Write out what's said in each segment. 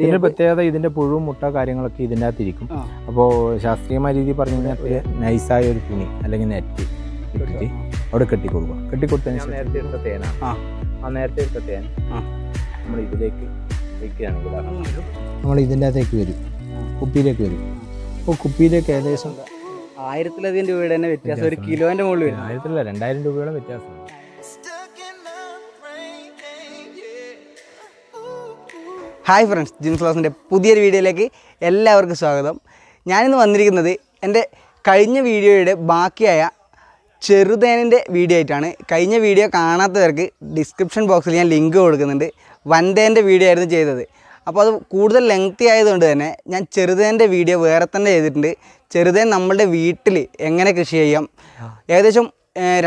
ഇതിന്റെ പ്രത്യേകത ഇതിന്റെ പുഴു മുട്ട കാര്യങ്ങളൊക്കെ ഇതിൻ്റെ അകത്തിരിക്കും അപ്പോ ശാസ്ത്രീയമായ രീതി പറഞ്ഞു കഴിഞ്ഞാൽ ഒരു നൈസായ ഒരു തുണി അല്ലെങ്കിൽ നെറ്റ് ഇട്ടിട്ട് അവിടെ കെട്ടി കെട്ടിക്കൊടുത്തതിന് കെട്ടി നേരത്തെ എടുത്ത തേന ആ നേരത്തെ എടുത്ത തേന നമ്മൾ ഇതിലേക്ക് വെക്കുകയാണെങ്കിൽ നമ്മൾ ഇതിൻ്റെ അകത്തേക്ക് വരും കുപ്പിയിലേക്ക് വരും അപ്പോൾ കുപ്പിയിലേക്ക് ഏകദേശം ആയിരത്തിലധികം രൂപയുടെ തന്നെ വ്യത്യാസം ഒരു കിലോന്റെ മുകളിൽ വരും ആയിരത്തിലല്ല രണ്ടായിരം രൂപയോളം വ്യത്യാസം ഹായ് ഫ്രണ്ട്സ് ജിംസ് ക്ലാസിൻ്റെ പുതിയൊരു വീഡിയോയിലേക്ക് എല്ലാവർക്കും സ്വാഗതം ഞാനിന്ന് വന്നിരിക്കുന്നത് എൻ്റെ കഴിഞ്ഞ വീഡിയോയുടെ ബാക്കിയായ ചെറുതേനിൻ്റെ വീഡിയോ ആയിട്ടാണ് കഴിഞ്ഞ വീഡിയോ കാണാത്തവർക്ക് ഡിസ്ക്രിപ്ഷൻ ബോക്സിൽ ഞാൻ ലിങ്ക് കൊടുക്കുന്നുണ്ട് വൻതേൻ്റെ വീഡിയോ ആയിരുന്നു ചെയ്തത് അപ്പോൾ അത് കൂടുതൽ ലെങ്ത്തി ആയതുകൊണ്ട് തന്നെ ഞാൻ ചെറുതേൻ്റെ വീഡിയോ വേറെ തന്നെ ചെയ്തിട്ടുണ്ട് ചെറുതേൻ നമ്മളുടെ വീട്ടിൽ എങ്ങനെ കൃഷി ചെയ്യാം ഏകദേശം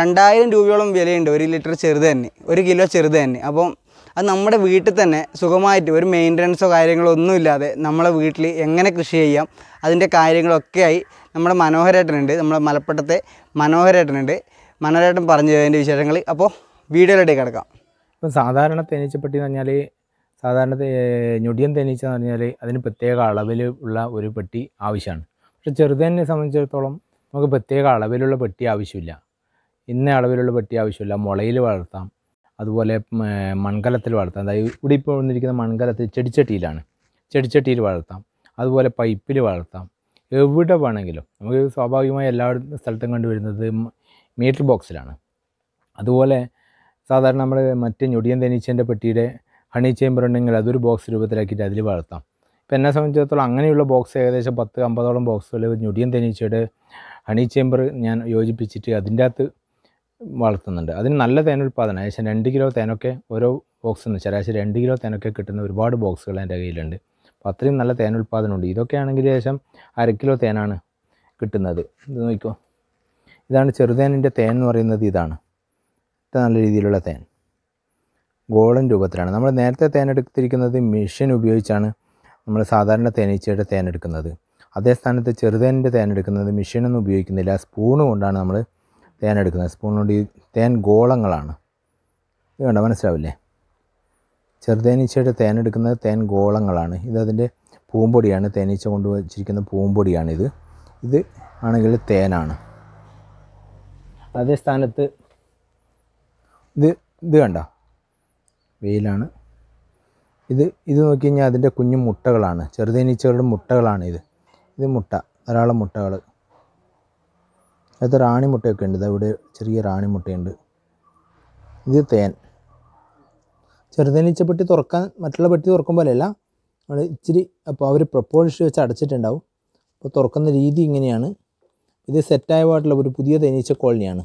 രണ്ടായിരം രൂപയോളം വിലയുണ്ട് ഒരു ലിറ്റർ ചെറുതേന് ഒരു കിലോ ചെറുതേന് അപ്പം അത് നമ്മുടെ വീട്ടിൽ തന്നെ സുഖമായിട്ട് ഒരു മെയിൻ്റനൻസോ കാര്യങ്ങളോ ഒന്നുമില്ലാതെ നമ്മളെ വീട്ടിൽ എങ്ങനെ കൃഷി ചെയ്യാം അതിൻ്റെ കാര്യങ്ങളൊക്കെയായി നമ്മുടെ മനോഹരേട്ടനുണ്ട് നമ്മുടെ മലപ്പുറത്തെ മനോഹരേട്ടനുണ്ട് മനോഹരേട്ടൻ പറഞ്ഞു തരുന്നതിൻ്റെ വിശേഷങ്ങൾ അപ്പോൾ വീഡിയോയിലേക്ക് കിടക്കാം ഇപ്പം സാധാരണ തേനീച്ചപ്പെട്ടി എന്ന് പറഞ്ഞാൽ സാധാരണ ഞൊടിയൻ തേനീച്ച എന്ന് പറഞ്ഞാൽ അതിന് പ്രത്യേക അളവിൽ ഉള്ള ഒരു പെട്ടി ആവശ്യമാണ് പക്ഷെ ചെറുതേനെ സംബന്ധിച്ചിടത്തോളം നമുക്ക് പ്രത്യേക അളവിലുള്ള പെട്ടി ആവശ്യമില്ല ഇന്ന അളവിലുള്ള പെട്ടി ആവശ്യമില്ല മുളയിൽ വളർത്താം അതുപോലെ മൺകലത്തിൽ വളർത്താം അതായത് ഇവിടെ ഇപ്പോൾ വന്നിരിക്കുന്ന മൺകലത്തിൽ ചെടിച്ചട്ടിയിലാണ് ചെടിച്ചട്ടിയിൽ വളർത്താം അതുപോലെ പൈപ്പിൽ വളർത്താം എവിടെ വേണമെങ്കിലും നമുക്ക് സ്വാഭാവികമായി എല്ലാ സ്ഥലത്തും കണ്ടുവരുന്നത് മീറ്റർ ബോക്സിലാണ് അതുപോലെ സാധാരണ നമ്മൾ മറ്റ് ഞൊടിയൻ തനീച്ചൻ്റെ പെട്ടിയുടെ ഹണി ചേമ്പർ ഉണ്ടെങ്കിൽ അതൊരു ബോക്സ് രൂപത്തിലാക്കിയിട്ട് അതിൽ വളർത്താം ഇപ്പം എന്നെ സംബന്ധിച്ചിടത്തോളം അങ്ങനെയുള്ള ബോക്സ് ഏകദേശം പത്ത് അമ്പതോളം ബോക്സുകൾ ഞൊടിയൻ തനീച്ചയുടെ ഹണി ചേമ്പർ ഞാൻ യോജിപ്പിച്ചിട്ട് അതിൻ്റെ അകത്ത് വളർത്തുന്നുണ്ട് അതിന് നല്ല തേൻ ഉൽപ്പാദനം ഏകദേശം രണ്ട് കിലോ തേനൊക്കെ ഓരോ ബോക്സിൽ നിന്ന് ശരാശരി രണ്ട് കിലോ തേനൊക്കെ കിട്ടുന്ന ഒരുപാട് ബോക്സുകൾ എൻ്റെ കയ്യിലുണ്ട് അപ്പോൾ അത്രയും നല്ല തേൻ ഉൽപ്പാദനമുണ്ട് ഇതൊക്കെ ആണെങ്കിൽ ഏകദേശം അര കിലോ തേനാണ് കിട്ടുന്നത് ഇത് നോക്കിക്കോ ഇതാണ് ചെറുതേനിൻ്റെ തേൻ എന്ന് പറയുന്നത് ഇതാണ് ഇത്ര നല്ല രീതിയിലുള്ള തേൻ ഗോൾഡൻ രൂപത്തിലാണ് നമ്മൾ നേരത്തെ തേൻ മെഷീൻ ഉപയോഗിച്ചാണ് നമ്മൾ സാധാരണ തേനീച്ചയുടെ തേൻ എടുക്കുന്നത് അതേ സ്ഥാനത്ത് ചെറുതേനിൻ്റെ തേൻ എടുക്കുന്നത് മെഷീനൊന്നും ഉപയോഗിക്കുന്നില്ല സ്പൂണ് കൊണ്ടാണ് നമ്മൾ തേൻ എടുക്കുന്നത് സ്പൂൺ കൊണ്ട് ഈ തേൻ ഗോളങ്ങളാണ് ഇത് വേണ്ട മനസ്സിലാവില്ലേ ചെറുതേനീച്ചയുടെ തേൻ എടുക്കുന്നത് തേൻ ഗോളങ്ങളാണ് അതിൻ്റെ പൂമ്പൊടിയാണ് തേനീച്ച കൊണ്ട് വച്ചിരിക്കുന്ന പൂമ്പൊടിയാണിത് ഇത് ആണെങ്കിൽ തേനാണ് അതേ സ്ഥാനത്ത് ഇത് ഇത് വേണ്ട വെയിലാണ് ഇത് ഇത് നോക്കി കഴിഞ്ഞാൽ അതിൻ്റെ കുഞ്ഞു മുട്ടകളാണ് ചെറുതേനീച്ചകളുടെ മുട്ടകളാണ് ഇത് ഇത് മുട്ട ധാരാളം മുട്ടകൾ അത് റാണിമുട്ടയൊക്കെ ഉണ്ട് ഇവിടെ ചെറിയ റാണിമുട്ടയുണ്ട് ഇത് തേൻ പെട്ടി തുറക്കാൻ മറ്റുള്ള പെട്ടി തുറക്കും പോലെയല്ല നമ്മൾ ഇച്ചിരി അപ്പോൾ അവർ പ്രപ്പോളിഷ് വെച്ച് അടച്ചിട്ടുണ്ടാവും അപ്പോൾ തുറക്കുന്ന രീതി ഇങ്ങനെയാണ് ഇത് സെറ്റായ പാട്ടുള്ള ഒരു പുതിയ തേനീച്ച കോളനിയാണ്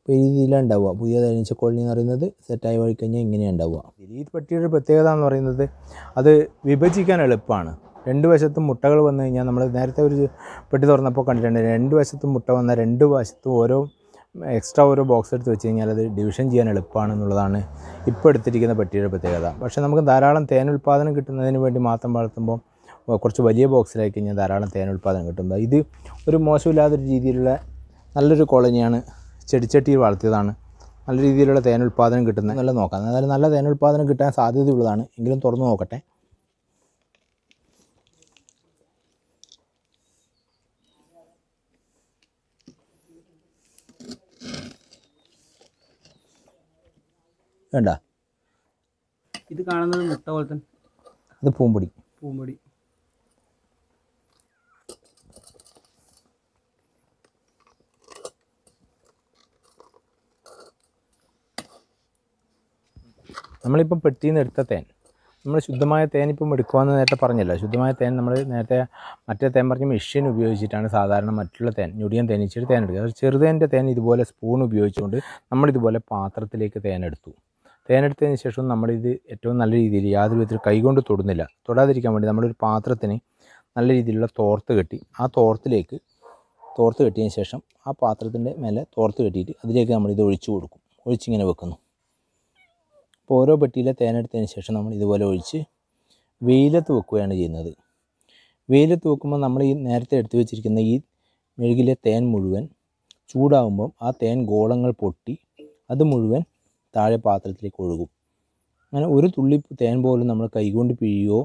അപ്പോൾ ഈ രീതിയിലാണ് ഉണ്ടാവുക പുതിയ തേനീച്ച കോളനി എന്ന് പറയുന്നത് സെറ്റായി വഴി കഴിഞ്ഞാൽ ഇങ്ങനെയാണ് ഉണ്ടാവുക ഈ പെട്ടിയുടെ പ്രത്യേകത എന്ന് പറയുന്നത് അത് വിഭജിക്കാൻ എളുപ്പമാണ് രണ്ട് വശത്തും മുട്ടകൾ വന്നു കഴിഞ്ഞാൽ നമ്മൾ നേരത്തെ ഒരു പെട്ടി തുറന്നപ്പോൾ കണ്ടിട്ടുണ്ട് രണ്ട് വശത്തും മുട്ട വന്ന രണ്ട് വശത്തും ഓരോ എക്സ്ട്രാ ഓരോ ബോക്സ് എടുത്ത് വെച്ച് കഴിഞ്ഞാൽ അത് ഡിവിഷൻ ചെയ്യാൻ എന്നുള്ളതാണ് ഇപ്പോൾ എടുത്തിരിക്കുന്ന പെട്ടിയുടെ പ്രത്യേകത പക്ഷേ നമുക്ക് ധാരാളം തേൻ ഉൽപ്പാദനം കിട്ടുന്നതിന് വേണ്ടി മാത്രം വളർത്തുമ്പോൾ കുറച്ച് വലിയ ബോക്സിലായി കഴിഞ്ഞാൽ ധാരാളം തേൻ ഉൽപ്പാദനം കിട്ടും ഇത് ഒരു മോശമില്ലാത്തൊരു രീതിയിലുള്ള നല്ലൊരു കോളനിയാണ് ചെടിച്ചട്ടി വളർത്തിയതാണ് നല്ല രീതിയിലുള്ള തേൻ ഉൽപ്പാദനം കിട്ടുന്നത് നല്ല നോക്കാം എന്നാലും നല്ല തേൻ ഉൽപ്പാദനം കിട്ടാൻ സാധ്യതയുള്ളതാണ് എങ്കിലും തുറന്നു നോക്കട്ടെ വേണ്ട ഇത് കാണുന്നത് മുട്ട പോലത്തെ അത് പൂമ്പൊടി പൂമ്പൊടി നമ്മളിപ്പം പെട്ടിയിൽ നിന്ന് എടുത്ത തേൻ നമ്മൾ ശുദ്ധമായ തേൻ ഇപ്പം എടുക്കുകയെന്ന് നേരത്തെ പറഞ്ഞല്ലോ ശുദ്ധമായ തേൻ നമ്മൾ നേരത്തെ മറ്റേ തേൻ പറഞ്ഞ മെഷീൻ ഉപയോഗിച്ചിട്ടാണ് സാധാരണ മറ്റുള്ള തേൻ ഞൊടിയൻ തേനിച്ചിട്ട് തേൻ എടുക്കുക ചെറുതേൻ്റെ തേൻ ഇതുപോലെ സ്പൂൺ ഉപയോഗിച്ചുകൊണ്ട് നമ്മളിതുപോലെ പാത്രത്തിലേക്ക് തേൻ എടുത്തു തേനെടുത്തതിന് ശേഷം നമ്മളിത് ഏറ്റവും നല്ല രീതിയിൽ യാതൊരു വിധത്തിൽ കൈകൊണ്ട് തൊടുന്നില്ല തൊടാതിരിക്കാൻ വേണ്ടി നമ്മളൊരു പാത്രത്തിന് നല്ല രീതിയിലുള്ള തോർത്ത് കെട്ടി ആ തോർത്തിലേക്ക് തോർത്ത് കെട്ടിയതിന് ശേഷം ആ പാത്രത്തിൻ്റെ മേലെ തോർത്ത് കെട്ടിയിട്ട് അതിലേക്ക് നമ്മളിത് ഒഴിച്ചു കൊടുക്കും ഒഴിച്ചിങ്ങനെ വെക്കുന്നു അപ്പോൾ ഓരോ പെട്ടിയിലെ തേനെടുത്തതിന് ശേഷം നമ്മൾ ഇതുപോലെ ഒഴിച്ച് വെയിലത്ത് വെക്കുകയാണ് ചെയ്യുന്നത് വെയിലത്ത് വെക്കുമ്പോൾ നമ്മൾ ഈ നേരത്തെ എടുത്തു വെച്ചിരിക്കുന്ന ഈ മെഴുകിലെ തേൻ മുഴുവൻ ചൂടാകുമ്പം ആ തേൻ ഗോളങ്ങൾ പൊട്ടി അത് മുഴുവൻ താഴെ പാത്രത്തിലേക്ക് ഒഴുകും അങ്ങനെ ഒരു തുള്ളി തേൻ പോലും നമ്മൾ കൈകൊണ്ട് പിഴിയുകയോ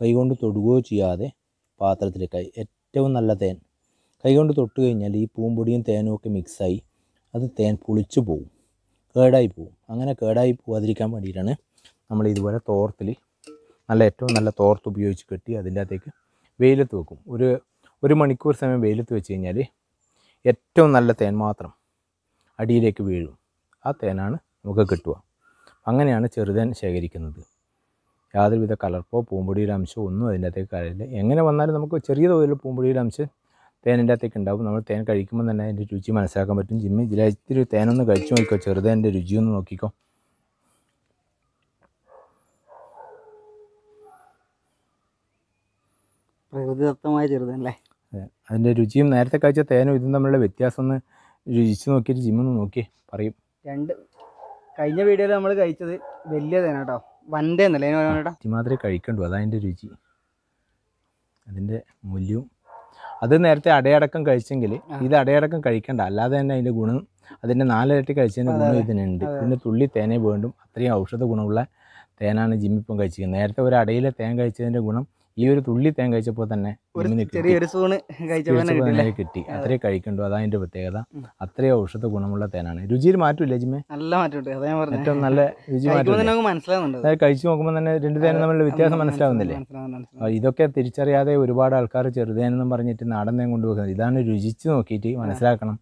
കൈകൊണ്ട് തൊടുകയോ ചെയ്യാതെ പാത്രത്തിലേക്കായി ഏറ്റവും നല്ല തേൻ കൈകൊണ്ട് തൊട്ട് കഴിഞ്ഞാൽ ഈ പൂമ്പൊടിയും തേനും ഒക്കെ മിക്സായി അത് തേൻ പുളിച്ചു പോകും കേടായി പോകും അങ്ങനെ കേടായി പോവാതിരിക്കാൻ വേണ്ടിയിട്ടാണ് നമ്മൾ ഇതുപോലെ തോർത്തിൽ നല്ല ഏറ്റവും നല്ല തോർത്ത് ഉപയോഗിച്ച് കെട്ടി അതിൻ്റെ അകത്തേക്ക് വെയിലത്ത് വെക്കും ഒരു ഒരു മണിക്കൂർ സമയം വെയിലത്ത് വെച്ച് കഴിഞ്ഞാൽ ഏറ്റവും നല്ല തേൻ മാത്രം അടിയിലേക്ക് വീഴും ആ തേനാണ് നമുക്ക് കിട്ടുക അങ്ങനെയാണ് ചെറുതൻ ശേഖരിക്കുന്നത് യാതൊരുവിധ കലർപ്പോ പൂമ്പൊടിയുടെ അംശമോ ഒന്നും അതിൻ്റെ അകത്തേക്ക് കാര്യമില്ല എങ്ങനെ വന്നാലും നമുക്ക് ചെറിയ തോതിൽ പൂമ്പൊടിയുടെ അംശം തേനിൻ്റെ അകത്തേക്ക് ഉണ്ടാവും നമ്മൾ തേൻ കഴിക്കുമ്പോൾ തന്നെ അതിൻ്റെ രുചി മനസ്സിലാക്കാൻ പറ്റും ജിമ്മി ജിലാച്ചിരി തേനൊന്ന് കഴിച്ചു നോക്കിക്കോ ചെറുതേൻ്റെ രുചിയൊന്ന് നോക്കിക്കോ പ്രകൃതിദത്തമായ ചെറുതല്ലേ അതിൻ്റെ രുചിയും നേരത്തെ കഴിച്ച തേനും ഇതും തമ്മിലുള്ള വ്യത്യാസം ഒന്ന് രുചിച്ച് നോക്കിയിട്ട് ജിമ്മൊന്ന് നോക്കി പറയും രണ്ട് കഴിഞ്ഞ വീഡിയോയിൽ നമ്മൾ കഴിച്ചത് വലിയതേനാ കേട്ടോ വണ്ടേന്നല്ലേ അതിന് ഇമാതിരി കഴിക്കണ്ടു അതതിൻ്റെ രുചി അതിൻ്റെ മൂല്യവും അത് നേരത്തെ അടയടക്കം കഴിച്ചെങ്കിൽ ഇത് അടയടക്കം കഴിക്കണ്ട അല്ലാതെ തന്നെ അതിൻ്റെ ഗുണം അതിൻ്റെ നാലിരട്ടി കഴിച്ചതിൻ്റെ ഗുണം ഇതിനുണ്ട് ഇതിൻ്റെ തുള്ളി തേനെ വേണ്ടും അത്രയും ഔഷധ ഗുണമുള്ള തേനാണ് ജിമ്മിപ്പം കഴിച്ചിരിക്കുന്നത് നേരത്തെ ഒരു അടയിലെ തേൻ കഴിച്ചതിൻ്റെ ഗുണം ഈ ഒരു തുള്ളി തേൻ കഴിച്ചപ്പോൾ തന്നെ ചെറിയൊരു കിട്ടി അത്രേ കഴിക്കണ്ടു അതാണ് അതിന്റെ പ്രത്യേകത അത്രയും ഔഷധ ഗുണമുള്ള തേനാണ് രുചിയിൽ മാറ്റൂല ജിമേ നല്ല ഏറ്റവും നല്ല രുചി മാറ്റം കഴിച്ചു നോക്കുമ്പോൾ തന്നെ രണ്ട് തേനും തമ്മിലുള്ള വ്യത്യാസം മനസ്സിലാവുന്നില്ലേ ഇതൊക്കെ തിരിച്ചറിയാതെ ഒരുപാട് ആൾക്കാർ ചെറുതേനെന്നും പറഞ്ഞിട്ട് നാടൻ തേൻ കൊണ്ടുപോകുന്നത് ഇതാണ് രുചിച്ച് നോക്കിയിട്ട് മനസ്സിലാക്കണം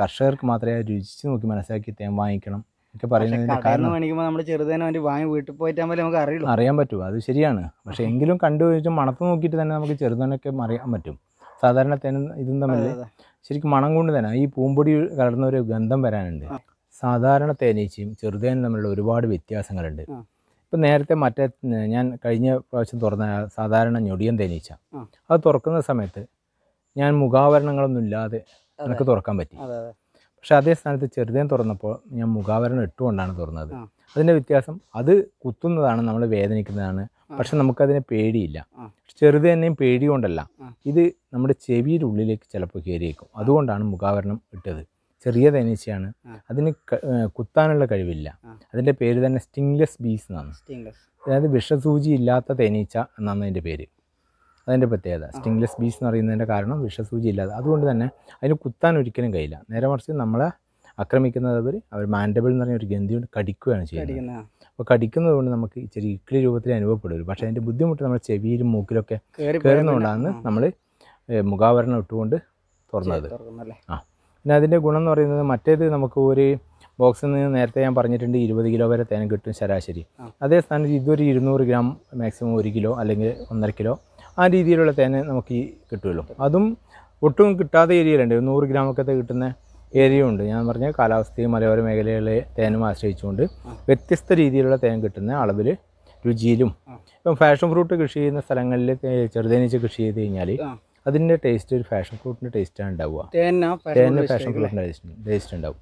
കർഷകർക്ക് മാത്രമേ രുചിച്ച് നോക്കി മനസ്സിലാക്കി തേൻ വാങ്ങിക്കണം ഒക്കെ പറയുന്നതിന് കാരണം മേടിക്കുമ്പോൾ നമ്മൾ ചെറുതേനെ അവൻ്റെ വാങ്ങി വീട്ടിൽ പോയിട്ട് നമുക്ക് അറിയുള്ളൂ അറിയാൻ പറ്റും അത് ശരിയാണ് പക്ഷെ എങ്കിലും കണ്ടുപിടിച്ച് മണത്ത് നോക്കിയിട്ട് തന്നെ നമുക്ക് ചെറുതേനൊക്കെ അറിയാൻ പറ്റും സാധാരണ തേനും ഇതും തമ്മിൽ ശരിക്കും മണം കൊണ്ട് തന്നെ ഈ പൂമ്പൊടി കലർന്ന ഒരു ഗന്ധം വരാനുണ്ട് സാധാരണ തേനീച്ചയും ചെറുതേനും തമ്മിലുള്ള ഒരുപാട് വ്യത്യാസങ്ങളുണ്ട് ഇപ്പം നേരത്തെ മറ്റേ ഞാൻ കഴിഞ്ഞ പ്രാവശ്യം തുറന്ന സാധാരണ ഞൊടിയൻ തേനീച്ച അത് തുറക്കുന്ന സമയത്ത് ഞാൻ മുഖാവരണങ്ങളൊന്നും ഇല്ലാതെ എനിക്ക് തുറക്കാൻ പറ്റി പക്ഷെ അതേ സ്ഥാനത്ത് ചെറുതേം തുറന്നപ്പോൾ ഞാൻ മുഖാവരണം ഇട്ടുകൊണ്ടാണ് തുറന്നത് അതിൻ്റെ വ്യത്യാസം അത് കുത്തുന്നതാണ് നമ്മൾ വേദനിക്കുന്നതാണ് പക്ഷെ നമുക്കതിനെ പേടിയില്ല ചെറുത് തന്നെയും പേടി ഇത് നമ്മുടെ ചെവിയുടെ ഉള്ളിലേക്ക് ചിലപ്പോൾ കയറിയേക്കും അതുകൊണ്ടാണ് മുഖാവരണം ഇട്ടത് ചെറിയ തേനീച്ചയാണ് അതിന് കുത്താനുള്ള കഴിവില്ല അതിൻ്റെ പേര് തന്നെ സ്റ്റിങ്ലെസ് ബീസ് എന്നാണ് അതായത് വിഷസൂചി ഇല്ലാത്ത തേനീച്ച എന്നാണ് അതിൻ്റെ പേര് അതിൻ്റെ പ്രത്യേകത സ്റ്റിംഗ്ലെസ് ബീസ് എന്ന് പറയുന്നതിൻ്റെ കാരണം വിഷസൂചി ഇല്ലാതെ അതുകൊണ്ട് തന്നെ അതിന് കുത്താൻ ഒരിക്കലും കഴിയില്ല നേരെ മറിച്ച് നമ്മളെ ആക്രമിക്കുന്നത് അവർ അവർ മാൻഡബിൾ എന്ന് പറഞ്ഞ ഒരു ഗന്ധി കൊണ്ട് കടിക്കുകയാണ് ചെയ്യുന്നത് അപ്പോൾ കടിക്കുന്നത് കൊണ്ട് നമുക്ക് ചെറിയ ഇക്കിളി രൂപത്തിൽ അനുഭവപ്പെടും പക്ഷേ അതിൻ്റെ ബുദ്ധിമുട്ട് നമ്മുടെ ചെവിയിലും മൂക്കിലൊക്കെ കയറുന്നതുകൊണ്ടാണ് നമ്മൾ മുഖാവരണം ഇട്ടുകൊണ്ട് തുറന്നത് ആ പിന്നെ അതിൻ്റെ ഗുണം എന്ന് പറയുന്നത് മറ്റേത് നമുക്ക് ഒരു ബോക്സിൽ നിന്ന് നേരത്തെ ഞാൻ പറഞ്ഞിട്ടുണ്ട് ഇരുപത് കിലോ വരെ തേൻ കിട്ടും ശരാശരി അതേ സ്ഥാനത്ത് ഇതൊരു ഇരുന്നൂറ് ഗ്രാം മാക്സിമം ഒരു കിലോ അല്ലെങ്കിൽ ഒന്നര കിലോ ആ രീതിയിലുള്ള തേനെ നമുക്ക് ഈ കിട്ടുമല്ലോ അതും ഒട്ടും കിട്ടാത്ത ഏരിയയിലുണ്ട് നൂറ് ഗ്രാമൊക്കെ കിട്ടുന്ന ഏരിയ ഉണ്ട് ഞാൻ പറഞ്ഞ കാലാവസ്ഥയും മലയോര മേഖലകളെ തേനും ആശ്രയിച്ചുകൊണ്ട് വ്യത്യസ്ത രീതിയിലുള്ള തേൻ കിട്ടുന്ന അളവിൽ രുചിയിലും ഇപ്പം ഫാഷൻ ഫ്രൂട്ട് കൃഷി ചെയ്യുന്ന സ്ഥലങ്ങളിൽ ചെറുതേനീച്ച കൃഷി ചെയ്ത് കഴിഞ്ഞാൽ അതിൻ്റെ ടേസ്റ്റ് ഒരു ഫാഷൻ ഫ്രൂട്ടിൻ്റെ ടേസ്റ്റാണ് ഉണ്ടാവുക തേനെ ഫാഷൻ ഫ്രൂട്ടിൻ്റെ ടേസ്റ്റ് ഉണ്ടാവും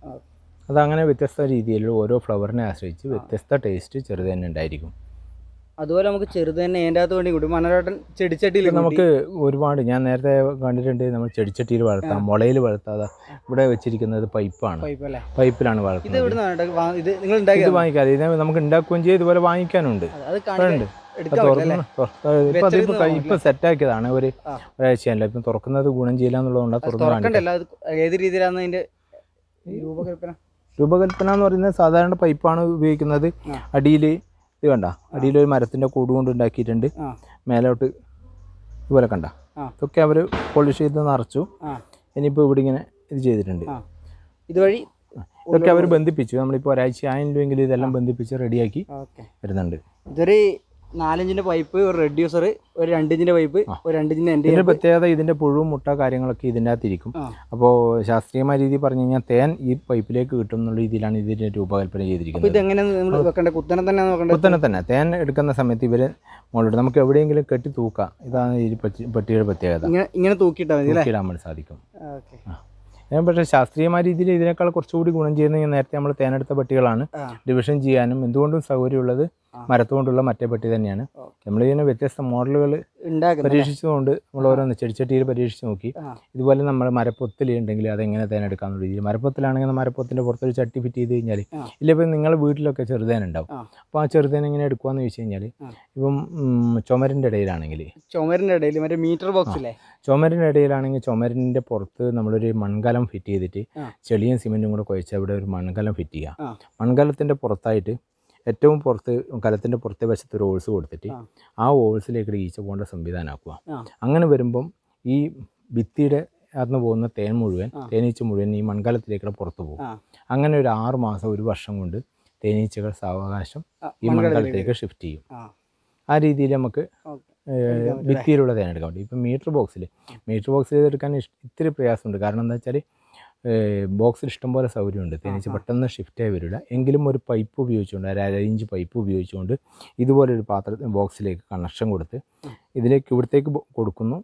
അതങ്ങനെ വ്യത്യസ്ത രീതിയിലുള്ള ഓരോ ഫ്ലവറിനെ ആശ്രയിച്ച് വ്യത്യസ്ത ടേസ്റ്റ് ചെറുതേനുണ്ടായിരിക്കും അതുപോലെ നമുക്ക് ചെറുത് തന്നെ അതിൻ്റെ അകത്ത് വേണ്ടി കൂടും മനോരേട്ടൻ ചെടിച്ചട്ടിയിൽ നമുക്ക് ഒരുപാട് ഞാൻ നേരത്തെ കണ്ടിട്ടുണ്ട് നമ്മൾ ചെടിച്ചട്ടിയിൽ വളർത്താം മുളയിൽ വളർത്താം ഇവിടെ വെച്ചിരിക്കുന്നത് പൈപ്പാണ് പൈപ്പിലാണ് വളർത്തുന്നത് ഇത് ഇത് വാങ്ങിക്കാം ഇതിനെ നമുക്ക് ഉണ്ടാക്കുകയും ചെയ്യും ഇതുപോലെ വാങ്ങിക്കാനുണ്ട് ഇപ്പൊ സെറ്റ് ആക്കിയതാണ് ഒരു ഒരാഴ്ചയല്ല ഇപ്പം തുറക്കുന്നത് ഗുണം ചെയ്യില്ല എന്നുള്ളതുകൊണ്ട് തുറന്നു ഏത് രീതിയിലാണ് അതിന്റെ രൂപകൽപ്പന രൂപകൽപ്പന എന്ന് പറയുന്നത് സാധാരണ പൈപ്പാണ് ഉപയോഗിക്കുന്നത് അടിയിൽ ഇത് കണ്ട അടിയിലൊരു മരത്തിൻ്റെ കൂട് കൊണ്ട് ഉണ്ടാക്കിയിട്ടുണ്ട് മേലോട്ട് ഇതുപോലെ കണ്ട ഇതൊക്കെ അവർ പോളിഷ് ചെയ്ത് നിറച്ചു ഇനിയിപ്പോൾ ഇവിടെ ഇങ്ങനെ ഇത് ചെയ്തിട്ടുണ്ട് ഇതുവഴി ഇതൊക്കെ അവർ ബന്ധിപ്പിച്ചു നമ്മളിപ്പോൾ ഒരാഴ്ച ആയെങ്കിലും ഇതെല്ലാം ബന്ധിപ്പിച്ച് റെഡിയാക്കി വരുന്നുണ്ട് ഇതൊരു നാലഞ്ചിന്റെ പൈപ്പ് ഒരു റെഡ്യൂസർ ഒരു രണ്ടിഞ്ചിന്റെ പൈപ്പ് ഒരു രണ്ടിഞ്ചിന്റെ എൻ്റെ പ്രത്യേകത ഇതിന്റെ പുഴുവും മുട്ട കാര്യങ്ങളൊക്കെ ഇതിൻ്റെ അകത്തിരിക്കും അപ്പോൾ ശാസ്ത്രീയമായ രീതി പറഞ്ഞു കഴിഞ്ഞാൽ തേൻ ഈ പൈപ്പിലേക്ക് കിട്ടും എന്നുള്ള രീതിയിലാണ് ഇതിന്റെ രൂപകൽപ്പന ചെയ്തിരിക്കുന്നത് ഇത് എങ്ങനെയാണ് വെക്കേണ്ട കുത്തനെ തന്നെ നോക്കേണ്ടത് കുത്തനെ തന്നെ തേൻ എടുക്കുന്ന സമയത്ത് ഇവര് മുകളിലോട്ട് നമുക്ക് എവിടെയെങ്കിലും കെട്ടി തൂക്കാം ഇതാണ് ഈ പെട്ടിയുടെ പ്രത്യേകത ഇങ്ങനെ തൂക്കിയിട്ടാൻ വേണ്ടി സാധിക്കും പക്ഷേ ശാസ്ത്രീയമായ രീതിയിൽ ഇതിനേക്കാൾ കുറച്ചുകൂടി ഗുണം ചെയ്യുന്ന നേരത്തെ നമ്മൾ തേനെടുത്ത പട്ടികളാണ് ഡിവിഷൻ ചെയ്യാനും എന്തുകൊണ്ടും സൗകര്യമുള്ളത് മരത്തുകൊണ്ടുള്ള മറ്റേ പെട്ടി തന്നെയാണ് നമ്മൾ ഇതിന് വ്യത്യസ്ത മോഡലുകൾ പരീക്ഷിച്ചുകൊണ്ട് നമ്മൾ ഓരോന്ന് ചെടിച്ചട്ടിയിൽ പരീക്ഷിച്ച് നോക്കി ഇതുപോലെ നമ്മൾ മരപ്പൊത്തിൽ ഉണ്ടെങ്കിൽ അതെങ്ങനെ തേനെടുക്കാമെന്ന് രീതിയിൽ മരപ്പൊത്തിലാണെങ്കിൽ മരപ്പൊത്തിൻ്റെ പുറത്തൊരു ചട്ടി ഫിറ്റ് ചെയ്ത് കഴിഞ്ഞാൽ ഇല്ലിപ്പോൾ നിങ്ങളുടെ വീട്ടിലൊക്കെ ഉണ്ടാവും അപ്പോൾ ആ ചെറുതേൻ എങ്ങനെ എടുക്കുകയെന്ന് ചോദിച്ചു കഴിഞ്ഞാൽ ഇപ്പം ചുമരിൻ്റെ ഇടയിലാണെങ്കിൽ ചുമരിൻ്റെ ഇടയിൽ മറ്റേ മീറ്റർ ബോക്സിലെ ചുമരിൻ്റെ ഇടയിലാണെങ്കിൽ ചുമരിൻ്റെ പുറത്ത് നമ്മളൊരു മൺകലം ഫിറ്റ് ചെയ്തിട്ട് ചെളിയും സിമെൻറ്റും കൂടെ കുഴച്ച് അവിടെ ഒരു മൺകലം ഫിറ്റ് ചെയ്യുക മൺകലത്തിൻ്റെ പുറത്തായിട്ട് ഏറ്റവും പുറത്ത് കലത്തിൻ്റെ പുറത്തെ വശത്ത് ഒരു ഓൾസ് കൊടുത്തിട്ട് ആ ഓൾസിലേക്ക് ഈച്ച പോകേണ്ട സംവിധാനമാക്കുക അങ്ങനെ വരുമ്പം ഈ ഭിത്തിയുടെ അകത്തുനിന്ന് പോകുന്ന തേൻ മുഴുവൻ തേനീച്ച മുഴുവൻ ഈ മൺകാലത്തിലേക്കുള്ള പുറത്ത് പോകും അങ്ങനെ ഒരു ആറ് മാസം ഒരു വർഷം കൊണ്ട് തേനീച്ചകൾ സാവകാശം ഈ മൺകാലത്തിലേക്ക് ഷിഫ്റ്റ് ചെയ്യും ആ രീതിയിൽ നമുക്ക് ഭിത്തിയിലുള്ള തേനെടുക്കാൻ പറ്റും ഇപ്പം മീറ്റർ ബോക്സിൽ മീറ്റർ ബോക്സിൽ എടുക്കാൻ ഇത്തിരി പ്രയാസമുണ്ട് കാരണം എന്താ വെച്ചാൽ ബോക്സിൽ ഇഷ്ടംപോലെ സൗകര്യമുണ്ട് തേനീച്ച പെട്ടെന്ന് ഷിഫ്റ്റ് ആയി വരില്ല എങ്കിലും ഒരു പൈപ്പ് ഉപയോഗിച്ചുകൊണ്ട് ഒരു അരഞ്ച് ഇഞ്ച് പൈപ്പ് ഉപയോഗിച്ചുകൊണ്ട് ഇതുപോലെ ഒരു പാത്ര ബോക്സിലേക്ക് കണക്ഷൻ കൊടുത്ത് ഇതിലേക്ക് ഇവിടത്തേക്ക് കൊടുക്കുന്നു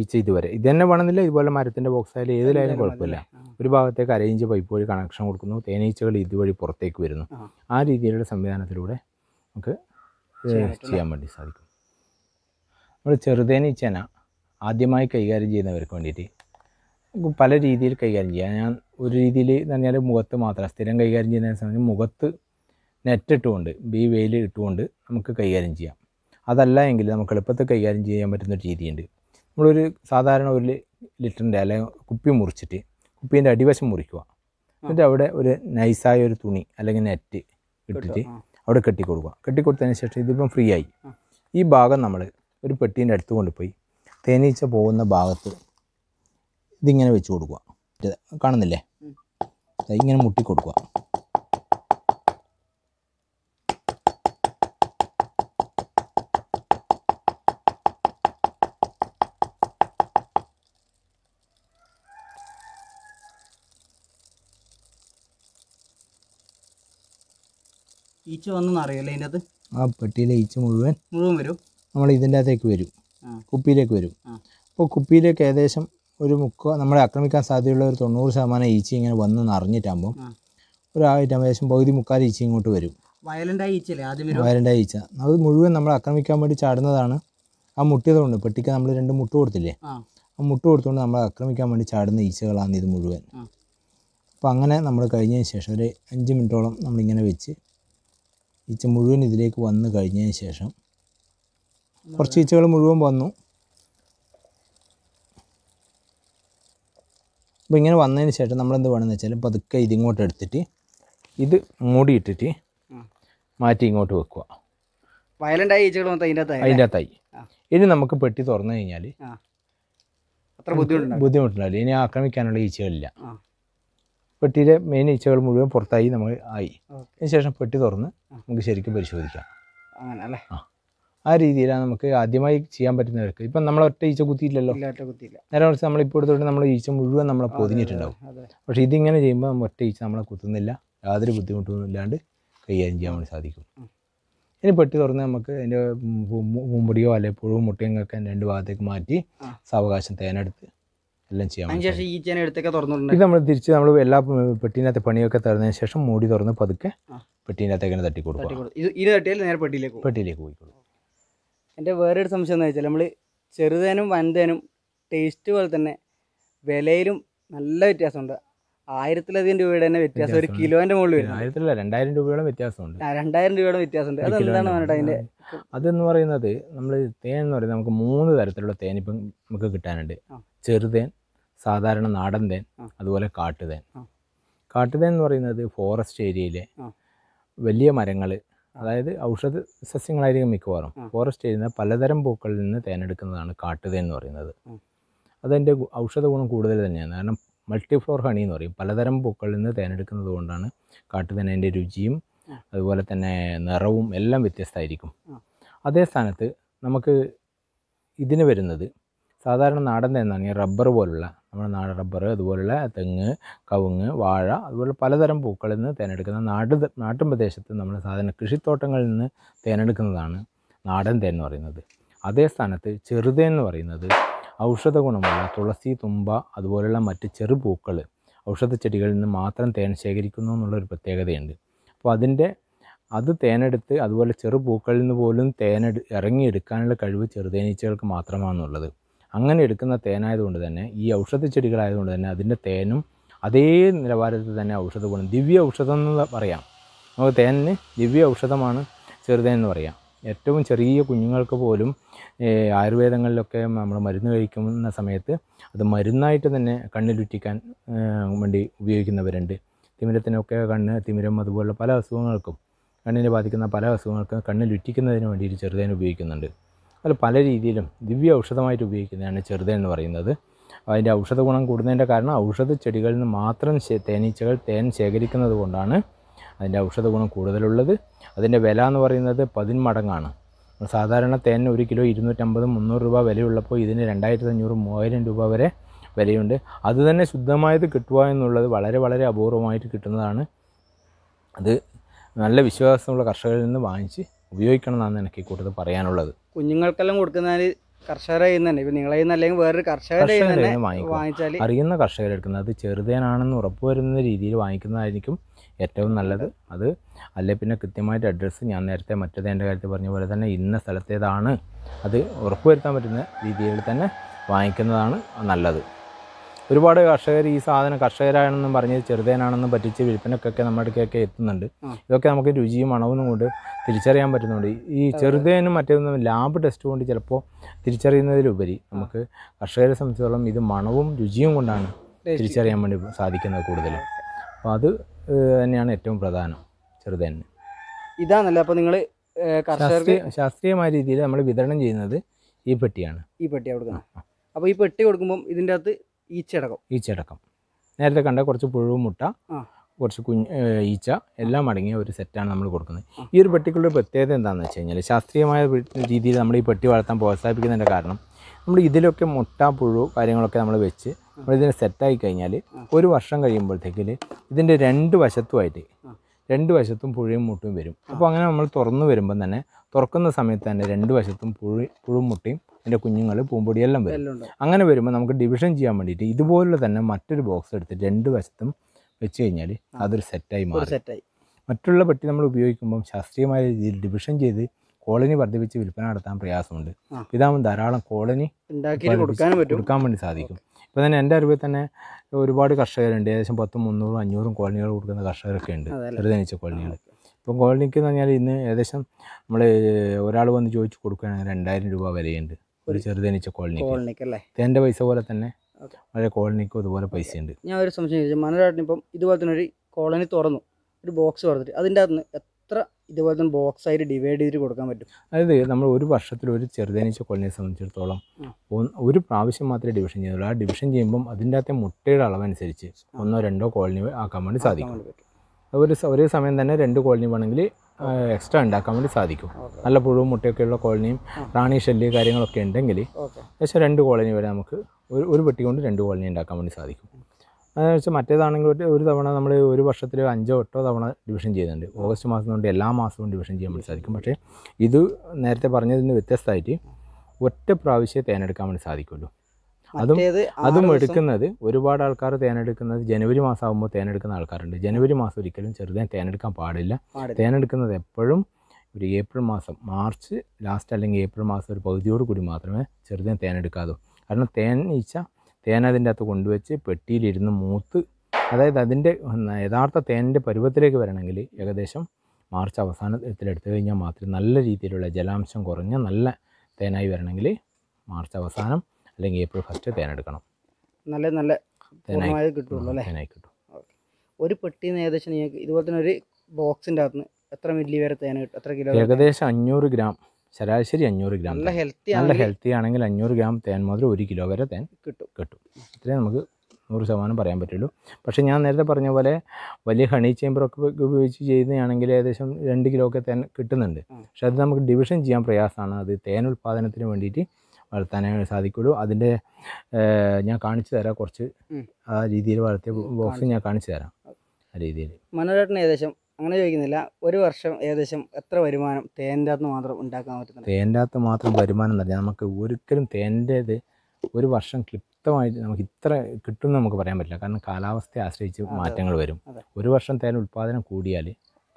ഈച്ച ഇതുവരെ ഇത് തന്നെ വേണമെന്നില്ല ഇതുപോലെ മരത്തിൻ്റെ ബോക്സ് ആയാലും ഏതിലായാലും കുഴപ്പമില്ല ഒരു ഭാഗത്തേക്ക് അരയിഞ്ച് ഇഞ്ച് പൈപ്പ് വഴി കണക്ഷൻ കൊടുക്കുന്നു തേനീച്ചകൾ ഇതുവഴി പുറത്തേക്ക് വരുന്നു ആ രീതിയിലുള്ള സംവിധാനത്തിലൂടെ നമുക്ക് ചെയ്യാൻ വേണ്ടി സാധിക്കും നമ്മൾ ചെറുതേനീച്ചന ആദ്യമായി കൈകാര്യം ചെയ്യുന്നവർക്ക് വേണ്ടിയിട്ട് പല രീതിയിൽ കൈകാര്യം ചെയ്യാം ഞാൻ ഒരു രീതിയിൽ എന്ന് പറഞ്ഞാൽ മുഖത്ത് മാത്രം സ്ഥിരം കൈകാര്യം ചെയ്യുന്ന സമയത്ത് മുഖത്ത് നെറ്റ് ഇട്ടുകൊണ്ട് ബി വെയിൽ ഇട്ടുകൊണ്ട് നമുക്ക് കൈകാര്യം ചെയ്യാം അതല്ല എങ്കിൽ നമുക്ക് എളുപ്പത്തിൽ കൈകാര്യം ചെയ്യാൻ പറ്റുന്ന ഒരു രീതിയുണ്ട് നമ്മളൊരു സാധാരണ ഒരു ലിറ്ററിൻ്റെ അല്ലെങ്കിൽ കുപ്പി മുറിച്ചിട്ട് കുപ്പീൻ്റെ അടിവശം മുറിക്കുക എന്നിട്ട് അവിടെ ഒരു നൈസായ ഒരു തുണി അല്ലെങ്കിൽ നെറ്റ് ഇട്ടിട്ട് അവിടെ കെട്ടിക്കൊടുക്കുക കെട്ടിക്കൊടുത്തതിന് ശേഷം ഇതിപ്പം ഫ്രീ ആയി ഈ ഭാഗം നമ്മൾ ഒരു പെട്ടീൻ്റെ അടുത്ത് കൊണ്ടുപോയി തേനീച്ച പോകുന്ന ഭാഗത്ത് ഇതിങ്ങനെ വെച്ച് കൊടുക്കുക കാണുന്നില്ലേ ഇങ്ങനെ മുട്ടി കൊടുക്കുക ഈച്ച വന്നു അറിയാലേ ആ പെട്ടിയിലെ ഈച്ച മുഴുവൻ മുഴുവൻ വരും നമ്മൾ ഇതിൻ്റെ അകത്തേക്ക് വരും കുപ്പിയിലേക്ക് വരും അപ്പോൾ കുപ്പിയിലേക്ക് ഏകദേശം ഒരു മുക്ക നമ്മളെ ആക്രമിക്കാൻ സാധ്യതയുള്ള ഒരു തൊണ്ണൂറ് ശതമാനം ഈച്ച ഇങ്ങനെ വന്ന് നിറഞ്ഞിട്ടാകുമ്പോൾ ഒരു ഏകദേശം പകുതി മുക്കാൽ ഈച്ച ഇങ്ങോട്ട് വരും വയലൻ്റായ ആദ്യം ഈച്ച അത് മുഴുവൻ നമ്മൾ ആക്രമിക്കാൻ വേണ്ടി ചാടുന്നതാണ് ആ മുട്ടിയതുകൊണ്ട് പെട്ടിക്ക് നമ്മൾ രണ്ട് മുട്ട് കൊടുത്തില്ലേ ആ മുട്ട് കൊടുത്തുകൊണ്ട് നമ്മൾ ആക്രമിക്കാൻ വേണ്ടി ചാടുന്ന ഈച്ചകളാണ് ഇത് മുഴുവൻ അപ്പോൾ അങ്ങനെ നമ്മൾ കഴിഞ്ഞതിന് ശേഷം ഒരു അഞ്ച് മിനിറ്റോളം നമ്മളിങ്ങനെ വെച്ച് ഈച്ച മുഴുവൻ ഇതിലേക്ക് വന്നു കഴിഞ്ഞതിന് ശേഷം കുറച്ച് ഈച്ചകൾ മുഴുവൻ വന്നു അപ്പോൾ ഇങ്ങനെ വന്നതിന് ശേഷം എന്ത് വേണമെന്ന് വെച്ചാൽ പതുക്കെ ഇതിങ്ങോട്ട് എടുത്തിട്ട് ഇത് മൂടിയിട്ടിട്ട് മാറ്റി ഇങ്ങോട്ട് വെക്കുക വയലൻ്റായ ഈച്ചകൾ അതിൻ്റെ അകത്തായി ഇനി നമുക്ക് പെട്ടി തുറന്നു കഴിഞ്ഞാൽ അത്ര ബുദ്ധിമുട്ടുണ്ട് ബുദ്ധിമുട്ടില്ല ഇനി ആക്രമിക്കാനുള്ള ഈച്ചകളില്ല പെട്ടിയിലെ മെയിൻ ഈച്ചകൾ മുഴുവൻ പുറത്തായി നമ്മൾ ആയി അതിനുശേഷം പെട്ടി തുറന്ന് നമുക്ക് ശരിക്കും പരിശോധിക്കാം അങ്ങനെ അല്ലേ ആ ആ രീതിയിലാണ് നമുക്ക് ആദ്യമായി ചെയ്യാൻ പറ്റുന്നവർക്ക് ഇപ്പം നമ്മൾ ഒറ്റ ഈച്ച കുത്തിയിട്ടില്ലല്ലോ നേരെ കുറച്ച് നമ്മളിപ്പോൾ എടുത്തോട്ട് നമ്മൾ ഈച്ച മുഴുവൻ നമ്മളെ പൊതിഞ്ഞിട്ടുണ്ടാവും പക്ഷേ ഇതിങ്ങനെ ചെയ്യുമ്പോൾ നമ്മൾ ഒറ്റ ഈച്ച നമ്മളെ കുത്തുന്നില്ല യാതൊരു ബുദ്ധിമുട്ടൊന്നും ഇല്ലാണ്ട് കൈകാര്യം ചെയ്യാൻ വേണ്ടി സാധിക്കും ഇനി പെട്ടി തുറന്ന് നമുക്ക് അതിൻ്റെ മുമ്പടിയോ അല്ലെങ്കിൽ പുഴവും മുട്ടയും ഒക്കെ രണ്ട് ഭാഗത്തേക്ക് മാറ്റി സാവകാശം തേനെടുത്ത് എല്ലാം ചെയ്യാം ഇത് നമ്മൾ തിരിച്ച് നമ്മൾ എല്ലാ പെട്ടീനകത്തെ പണിയൊക്കെ തരുന്നതിന് ശേഷം മൂടി തുറന്ന് പതുക്കെ പെട്ടീനകത്തേക്ക് തട്ടി കൊടുക്കും പെട്ടിയിലേക്ക് പോയിക്കൊടുക്കും എൻ്റെ വേറെ ഒരു സംശയം എന്ന് വെച്ചാൽ നമ്മൾ ചെറുതേനും വൻതേനും ടേസ്റ്റ് പോലെ തന്നെ വിലയിലും നല്ല വ്യത്യാസമുണ്ട് ആയിരത്തിലധികം രൂപയുടെ തന്നെ വ്യത്യാസം ഒരു കിലോന്റെ മുകളിൽ ആയിരത്തിലല്ല രണ്ടായിരം രൂപയോളം വ്യത്യാസമുണ്ട് രണ്ടായിരം രൂപയുടെ വ്യത്യാസമുണ്ട് അതെന്താണ് പറഞ്ഞിട്ട് അതിന്റെ അതെന്ന് പറയുന്നത് നമ്മൾ തേൻ എന്ന് പറയുന്നത് നമുക്ക് മൂന്ന് തരത്തിലുള്ള തേൻ ഇപ്പം നമുക്ക് കിട്ടാനുണ്ട് ചെറുതേൻ സാധാരണ നാടൻ തേൻ അതുപോലെ കാട്ടുതേൻ കാട്ടുതേൻ എന്ന് പറയുന്നത് ഫോറസ്റ്റ് ഏരിയയിലെ വലിയ മരങ്ങൾ അതായത് ഔഷധ സസ്യങ്ങളായിരിക്കും മിക്കവാറും ഫോറസ്റ്റിൽ നിന്ന് പലതരം പൂക്കളിൽ നിന്ന് തേനെടുക്കുന്നതാണ് കാട്ടുതേൻ എന്ന് പറയുന്നത് അതെൻ്റെ ഔഷധ ഗുണം കൂടുതൽ തന്നെയാണ് കാരണം മൾട്ടിഫ്ലോർ ഹണി എന്ന് പറയും പലതരം പൂക്കളിൽ നിന്ന് തേനെടുക്കുന്നത് കൊണ്ടാണ് കാട്ടുതേനതിൻ്റെ രുചിയും അതുപോലെ തന്നെ നിറവും എല്ലാം വ്യത്യസ്തമായിരിക്കും അതേ സ്ഥാനത്ത് നമുക്ക് ഇതിന് വരുന്നത് സാധാരണ നാടൻ തെങ്ങാണ് ഈ റബ്ബർ പോലുള്ള നമ്മുടെ നാടൻ റബ്ബർ അതുപോലുള്ള തെങ്ങ് കവുങ്ങ് വാഴ അതുപോലെ പലതരം പൂക്കളിൽ നിന്ന് തേനെടുക്കുന്ന നാട് നാട്ടിൻ പ്രദേശത്ത് നമ്മൾ സാധാരണ കൃഷിത്തോട്ടങ്ങളിൽ നിന്ന് തേനെടുക്കുന്നതാണ് നാടൻ തേൻ എന്ന് പറയുന്നത് അതേ സ്ഥാനത്ത് ചെറുതേൻ എന്ന് പറയുന്നത് ഔഷധ ഗുണമുള്ള തുളസി തുമ്പ അതുപോലെയുള്ള മറ്റ് ചെറു പൂക്കൾ ഔഷധ ചെടികളിൽ നിന്ന് മാത്രം തേൻ ശേഖരിക്കുന്നു എന്നുള്ളൊരു പ്രത്യേകതയുണ്ട് അപ്പോൾ അതിൻ്റെ അത് തേനെടുത്ത് അതുപോലെ ചെറു പൂക്കളിൽ നിന്ന് പോലും തേനെടു ഇറങ്ങിയെടുക്കാനുള്ള കഴിവ് ചെറുതേനീച്ചകൾക്ക് മാത്രമാണെന്നുള്ളത് അങ്ങനെ എടുക്കുന്ന തേനായതുകൊണ്ട് തന്നെ ഈ ചെടികളായതുകൊണ്ട് തന്നെ അതിൻ്റെ തേനും അതേ നിലവാരത്തിൽ തന്നെ ഔഷധ ഗുണം ദിവ്യ ഔഷധം എന്ന് പറയാം നമുക്ക് തേനിന് ദിവ്യ ഔഷധമാണ് ചെറുതേൻ എന്ന് പറയാം ഏറ്റവും ചെറിയ കുഞ്ഞുങ്ങൾക്ക് പോലും ആയുർവേദങ്ങളിലൊക്കെ നമ്മൾ മരുന്ന് കഴിക്കുന്ന സമയത്ത് അത് മരുന്നായിട്ട് തന്നെ കണ്ണിലുറ്റിക്കാൻ വേണ്ടി ഉപയോഗിക്കുന്നവരുണ്ട് തിമിരത്തിനൊക്കെ കണ്ണ് തിമിരം അതുപോലുള്ള പല അസുഖങ്ങൾക്കും കണ്ണിനെ ബാധിക്കുന്ന പല അസുഖങ്ങൾക്കും കണ്ണിലുറ്റിക്കുന്നതിന് വേണ്ടിയിട്ട് ചെറുതേൻ ഉപയോഗിക്കുന്നുണ്ട് അതിൽ പല രീതിയിലും ദിവ്യ ഔഷധമായിട്ട് ഉപയോഗിക്കുന്നതാണ് ചെറുതേൻ എന്ന് പറയുന്നത് അതിൻ്റെ ഔഷധ ഗുണം കൂടുന്നതിൻ്റെ കാരണം ഔഷധ ചെടികളിൽ നിന്ന് മാത്രം തേനീച്ചകൾ തേൻ ശേഖരിക്കുന്നത് കൊണ്ടാണ് അതിൻ്റെ ഔഷധ ഗുണം കൂടുതലുള്ളത് അതിൻ്റെ വില എന്ന് പറയുന്നത് പതിന്മടങ്ങാണ് സാധാരണ തേൻ ഒരു കിലോ ഇരുന്നൂറ്റമ്പത് മുന്നൂറ് രൂപ വിലയുള്ളപ്പോൾ ഇതിന് രണ്ടായിരത്തി അഞ്ഞൂറ് മൂവായിരം രൂപ വരെ വിലയുണ്ട് അതുതന്നെ ശുദ്ധമായത് കിട്ടുക എന്നുള്ളത് വളരെ വളരെ അപൂർവമായിട്ട് കിട്ടുന്നതാണ് അത് നല്ല വിശ്വാസമുള്ള കർഷകരിൽ നിന്ന് വാങ്ങിച്ച് ഉപയോഗിക്കണം എന്നാണ് എനിക്ക് കൂട്ടത്തിൽ പറയാനുള്ളത് കുഞ്ഞുങ്ങൾക്കെല്ലാം കൊടുക്കുന്നതിന് കർഷകരെ നിങ്ങളെ വേറൊരു കർഷകരെ തന്നെ വാങ്ങിച്ചാൽ അറിയുന്ന കർഷകരെടുക്കുന്നത് അത് ചെറുതേനാണെന്ന് ഉറപ്പുവരുന്ന രീതിയിൽ വാങ്ങിക്കുന്നതായിരിക്കും ഏറ്റവും നല്ലത് അത് അല്ലെ പിന്നെ കൃത്യമായിട്ട് അഡ്രസ്സ് ഞാൻ നേരത്തെ മറ്റേത് എൻ്റെ കാര്യത്തിൽ പറഞ്ഞ പോലെ തന്നെ ഇന്ന സ്ഥലത്തേതാണ് അത് ഉറപ്പുവരുത്താൻ പറ്റുന്ന രീതിയിൽ തന്നെ വാങ്ങിക്കുന്നതാണ് നല്ലത് ഒരുപാട് കർഷകർ ഈ സാധനം കർഷകരാണെന്നും പറഞ്ഞ് ചെറുതേനാണെന്നും പറ്റിച്ച് വിൽപ്പനക്കൊക്കെ അടുക്കൊക്കെ എത്തുന്നുണ്ട് ഇതൊക്കെ നമുക്ക് രുചിയും മണവും കൊണ്ട് തിരിച്ചറിയാൻ പറ്റുന്നുണ്ട് ഈ ചെറുതേനും മറ്റേതൊന്നും ലാബ് ടെസ്റ്റ് കൊണ്ട് ചിലപ്പോൾ തിരിച്ചറിയുന്നതിലുപരി നമുക്ക് കർഷകരെ സംബന്ധിച്ചിടത്തോളം ഇത് മണവും രുചിയും കൊണ്ടാണ് തിരിച്ചറിയാൻ വേണ്ടി സാധിക്കുന്നത് കൂടുതലും അപ്പോൾ അത് തന്നെയാണ് ഏറ്റവും പ്രധാനം ചെറുതേന് ഇതാണല്ലേ അപ്പോൾ നിങ്ങൾ ശാസ്ത്രീയ ശാസ്ത്രീയമായ രീതിയിൽ നമ്മൾ വിതരണം ചെയ്യുന്നത് ഈ പെട്ടിയാണ് ഈ പെട്ടി കൊടുക്കണം അപ്പോൾ ഈ പെട്ടി കൊടുക്കുമ്പോൾ ഇതിൻ്റെ അകത്ത് ഈച്ചടക്കം ഈച്ചടക്കം നേരത്തെ കണ്ട കുറച്ച് പുഴു മുട്ട കുറച്ച് കുഞ്ഞ് ഈച്ച എല്ലാം അടങ്ങിയ ഒരു സെറ്റാണ് നമ്മൾ കൊടുക്കുന്നത് ഈ ഒരു പെട്ടിക്കുള്ള പ്രത്യേകത എന്താണെന്ന് വെച്ച് കഴിഞ്ഞാൽ ശാസ്ത്രീയമായ രീതിയിൽ നമ്മൾ ഈ പെട്ടി വളർത്താൻ പ്രോത്സാഹിപ്പിക്കുന്നതിൻ്റെ കാരണം നമ്മൾ ഇതിലൊക്കെ മുട്ട പുഴു കാര്യങ്ങളൊക്കെ നമ്മൾ വെച്ച് നമ്മൾ ഇതിനെ സെറ്റായി കഴിഞ്ഞാൽ ഒരു വർഷം കഴിയുമ്പോഴത്തേക്കിൽ ഇതിൻ്റെ രണ്ട് വശത്തുമായിട്ട് രണ്ട് വശത്തും പുഴയും മുട്ടയും വരും അപ്പോൾ അങ്ങനെ നമ്മൾ തുറന്നു വരുമ്പം തന്നെ തുറക്കുന്ന സമയത്ത് തന്നെ രണ്ട് വശത്തും പുഴു പുഴുമുട്ടയും അതിൻ്റെ കുഞ്ഞുങ്ങൾ പൂമ്പൊടിയെല്ലാം വരും അങ്ങനെ വരുമ്പോൾ നമുക്ക് ഡിവിഷൻ ചെയ്യാൻ വേണ്ടിയിട്ട് ഇതുപോലുള്ള തന്നെ മറ്റൊരു ബോക്സ് എടുത്തിട്ട് രണ്ട് വശത്തും വെച്ച് കഴിഞ്ഞാൽ അതൊരു സെറ്റായി മാറും സെറ്റായി മറ്റുള്ള പട്ടി നമ്മൾ ഉപയോഗിക്കുമ്പം ശാസ്ത്രീയമായ രീതിയിൽ ഡിവിഷൻ ചെയ്ത് കോളനി വർദ്ധിപ്പിച്ച് വിൽപ്പന നടത്താൻ പ്രയാസമുണ്ട് ഇതാകുമ്പോൾ ധാരാളം കോളനി കൊടുക്കാൻ വേണ്ടി സാധിക്കും ഇപ്പം തന്നെ എൻ്റെ അറിവിൽ തന്നെ ഒരുപാട് കർഷകരുണ്ട് ഏകദേശം പത്തും മുന്നൂറും അഞ്ഞൂറും കോളനികൾ കൊടുക്കുന്ന കർഷകരൊക്കെ ഉണ്ട് ചെറുതനിച്ച കോളനികൾ ഇപ്പം കോളനിക്ക് എന്ന് പറഞ്ഞാൽ ഇന്ന് ഏകദേശം നമ്മൾ ഒരാൾ വന്ന് ചോദിച്ച് കൊടുക്കുകയാണെങ്കിൽ രണ്ടായിരം രൂപ വിലയുണ്ട് ഒരു ചെറുതേനീച്ച കോളനി കോളനിക്ക് അല്ലേ തേൻ്റെ പൈസ പോലെ തന്നെ പഴയ കോളനിക്കും ഇതുപോലെ പൈസ ഉണ്ട് ഞാൻ ഒരു സംശയം ചോദിച്ചു മനോരാട്ടിന് ഇപ്പം ഇതുപോലെ തന്നെ ഒരു കോളനി തുറന്നു ഒരു ബോക്സ് തുറന്നിട്ട് അതിൻ്റെ അകത്ത് എത്ര ഇതുപോലെ തന്നെ ബോക്സ് ആയിട്ട് ഡിവൈഡ് ചെയ്തിട്ട് കൊടുക്കാൻ പറ്റും അതായത് നമ്മൾ ഒരു വർഷത്തിൽ ഒരു ചെറുതേനീച്ച കോളനിയെ സംബന്ധിച്ചിടത്തോളം ഒരു പ്രാവശ്യം മാത്രമേ ഡിവിഷൻ ചെയ്യുന്നുള്ളൂ ആ ഡിവിഷൻ ചെയ്യുമ്പം അതിൻ്റെ അകത്തെ മുട്ടയുടെ അളവനുസരിച്ച് ഒന്നോ രണ്ടോ കോളനി ആക്കാൻ വേണ്ടി സാധിക്കും അതുപോലെ ഒരേ സമയം തന്നെ രണ്ട് കോളനി വേണമെങ്കിൽ എക്സ്ട്രാ ഉണ്ടാക്കാൻ വേണ്ടി സാധിക്കും നല്ല പുഴുവും മുട്ടയൊക്കെയുള്ള കോളനിയും റാണി ഷെല്ല് കാര്യങ്ങളൊക്കെ ഉണ്ടെങ്കിൽ ഏകദേശം രണ്ട് കോളനി വരെ നമുക്ക് ഒരു ഒരു പെട്ടി കൊണ്ട് രണ്ട് കോളനി ഉണ്ടാക്കാൻ വേണ്ടി സാധിക്കും അതെന്ന് വെച്ചാൽ മറ്റേതാണെങ്കിൽ ഒരു തവണ നമ്മൾ ഒരു വർഷത്തിൽ അഞ്ചോ എട്ടോ തവണ ഡിവിഷൻ ചെയ്യുന്നുണ്ട് ഓഗസ്റ്റ് മാസം കൊണ്ട് എല്ലാ മാസവും ഡിവിഷൻ ചെയ്യാൻ വേണ്ടി സാധിക്കും പക്ഷേ ഇത് നേരത്തെ പറഞ്ഞതിൽ നിന്ന് വ്യത്യസ്തമായിട്ട് ഒറ്റ പ്രാവശ്യം തേനെടുക്കാൻ വേണ്ടി സാധിക്കുമല്ലോ അതും അതും എടുക്കുന്നത് ഒരുപാട് ആൾക്കാർ തേനെടുക്കുന്നത് ജനുവരി മാസം ആകുമ്പോൾ തേനെടുക്കുന്ന ആൾക്കാരുണ്ട് ജനുവരി മാസം ഒരിക്കലും ചെറുതേൻ തേനെടുക്കാൻ പാടില്ല തേനെടുക്കുന്നത് എപ്പോഴും ഒരു ഏപ്രിൽ മാസം മാർച്ച് ലാസ്റ്റ് അല്ലെങ്കിൽ ഏപ്രിൽ മാസം ഒരു പകുതിയോട് കൂടി മാത്രമേ ചെറുതേൻ തേനെടുക്കാവൂ കാരണം തേൻ ഈച്ച തേൻ അതിൻ്റെ അകത്ത് കൊണ്ടുവച്ച് പെട്ടിയിലിരുന്ന് മൂത്ത് അതായത് അതിൻ്റെ യഥാർത്ഥ തേനിൻ്റെ പരുവത്തിലേക്ക് വരണമെങ്കിൽ ഏകദേശം മാർച്ച് എടുത്തു കഴിഞ്ഞാൽ മാത്രമേ നല്ല രീതിയിലുള്ള ജലാംശം കുറഞ്ഞ നല്ല തേനായി വരണമെങ്കിൽ മാർച്ച് അവസാനം അല്ലെങ്കിൽ ഏപ്രിൽ ഫസ്റ്റ് തേനെടുക്കണം നല്ല നല്ല തേനായി കിട്ടുള്ളൂ അല്ലേ തേനായി കിട്ടും ഒരു പെട്ടിന്ന് ഏകദേശം നിങ്ങൾക്ക് ഇതുപോലെ തന്നെ ഒരു ബോക്സിൻ്റെ അകത്ത് എത്ര മില്ലി വരെ തേന കിട്ടും എത്ര കിലോ ഏകദേശം അഞ്ഞൂറ് ഗ്രാം ശരാശരി അഞ്ഞൂറ് ഗ്രാം നല്ല ഹെൽത്തി നല്ല ഹെൽത്തി ആണെങ്കിൽ അഞ്ഞൂറ് ഗ്രാം തേൻ മുതൽ ഒരു കിലോ വരെ തേൻ കിട്ടും കിട്ടും ഇത്രേ നമുക്ക് നൂറ് ശതമാനം പറയാൻ പറ്റുള്ളൂ പക്ഷേ ഞാൻ നേരത്തെ പറഞ്ഞ പോലെ വലിയ ഹണി ചേമ്പറൊക്കെ ഉപയോഗിച്ച് ചെയ്യുന്നതാണെങ്കിൽ ഏകദേശം രണ്ട് കിലോ ഒക്കെ തേൻ കിട്ടുന്നുണ്ട് പക്ഷെ അത് നമുക്ക് ഡിവിഷൻ ചെയ്യാൻ പ്രയാസമാണ് അത് തേൻ ഉൽപ്പാദനത്തിന് വേണ്ടിയിട്ട് വളർത്താനേ സാധിക്കുള്ളൂ അതിൻ്റെ ഞാൻ കാണിച്ചു തരാം കുറച്ച് ആ രീതിയിൽ വളർത്തിയ ബോക്സ് ഞാൻ കാണിച്ചു തരാം ആ രീതിയിൽ മനോരേട്ടൻ ഏകദേശം അങ്ങനെ ചോദിക്കുന്നില്ല ഒരു വർഷം ഏകദേശം എത്ര വരുമാനം തേൻ്റെ അകത്ത് മാത്രം ഉണ്ടാക്കാൻ പറ്റുന്നത് തേൻ്റെ അകത്ത് മാത്രം വരുമാനം എന്നല്ല നമുക്ക് ഒരിക്കലും തേൻ്റേത് ഒരു വർഷം ക്ലിപ്തമായിട്ട് നമുക്ക് ഇത്ര കിട്ടും നമുക്ക് പറയാൻ പറ്റില്ല കാരണം കാലാവസ്ഥയെ ആശ്രയിച്ച് മാറ്റങ്ങൾ വരും ഒരു വർഷം തേൻ ഉൽപ്പാദനം കൂടിയാൽ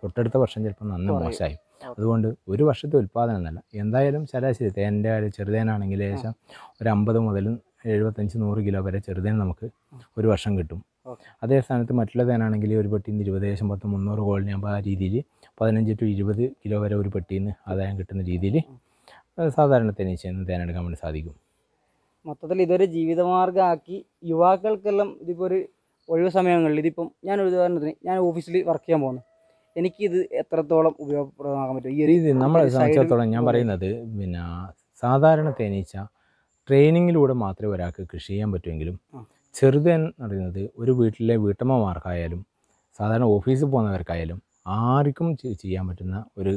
തൊട്ടടുത്ത വർഷം ചിലപ്പോൾ നന്ന മോശമായി അതുകൊണ്ട് ഒരു വർഷത്തെ ഉൽപ്പാദനം എന്നല്ല എന്തായാലും ശരാശരി തേൻ്റെ ചെറുതേനാണെങ്കിൽ ഏകദേശം ഒരു അമ്പത് മുതൽ എഴുപത്തഞ്ച് നൂറ് കിലോ വരെ ചെറുതേൻ നമുക്ക് ഒരു വർഷം കിട്ടും അതേ സ്ഥാനത്ത് മറ്റുള്ള തേനാണെങ്കിൽ ഒരു പെട്ടിന് ഇരുപത് ഏകദേശം പത്ത് മുന്നൂറ് കോളിനി അപ്പോൾ ആ രീതിയിൽ പതിനഞ്ച് ടു ഇരുപത് കിലോ വരെ ഒരു പെട്ടിന്ന് ആദായം കിട്ടുന്ന രീതിയിൽ സാധാരണ തേനീച്ച തേനെടുക്കാൻ വേണ്ടി സാധിക്കും മൊത്തത്തിൽ ഇതൊരു ജീവിതമാർഗ്ഗമാക്കി യുവാക്കൾക്കെല്ലാം ഇതിപ്പോൾ ഒരു ഒഴിവ് സമയങ്ങളിൽ ഇതിപ്പം ഞാൻ ഉദാഹരണത്തിന് ഞാൻ ഓഫീസിൽ വർക്ക് ചെയ്യാൻ പോകുന്നു എനിക്കിത് എത്രത്തോളം ഉപയോഗപ്രദമാകാൻ പറ്റും ഈ ഇത് നമ്മളെ സംബന്ധിച്ചിടത്തോളം ഞാൻ പറയുന്നത് പിന്നെ സാധാരണ തേനീച്ച ട്രെയിനിങ്ങിലൂടെ മാത്രമേ ഒരാൾക്ക് കൃഷി ചെയ്യാൻ പറ്റുമെങ്കിലും ചെറുത് എന്ന് പറയുന്നത് ഒരു വീട്ടിലെ വീട്ടമ്മമാർക്കായാലും സാധാരണ ഓഫീസിൽ പോകുന്നവർക്കായാലും ആർക്കും ചെയ്യാൻ പറ്റുന്ന ഒരു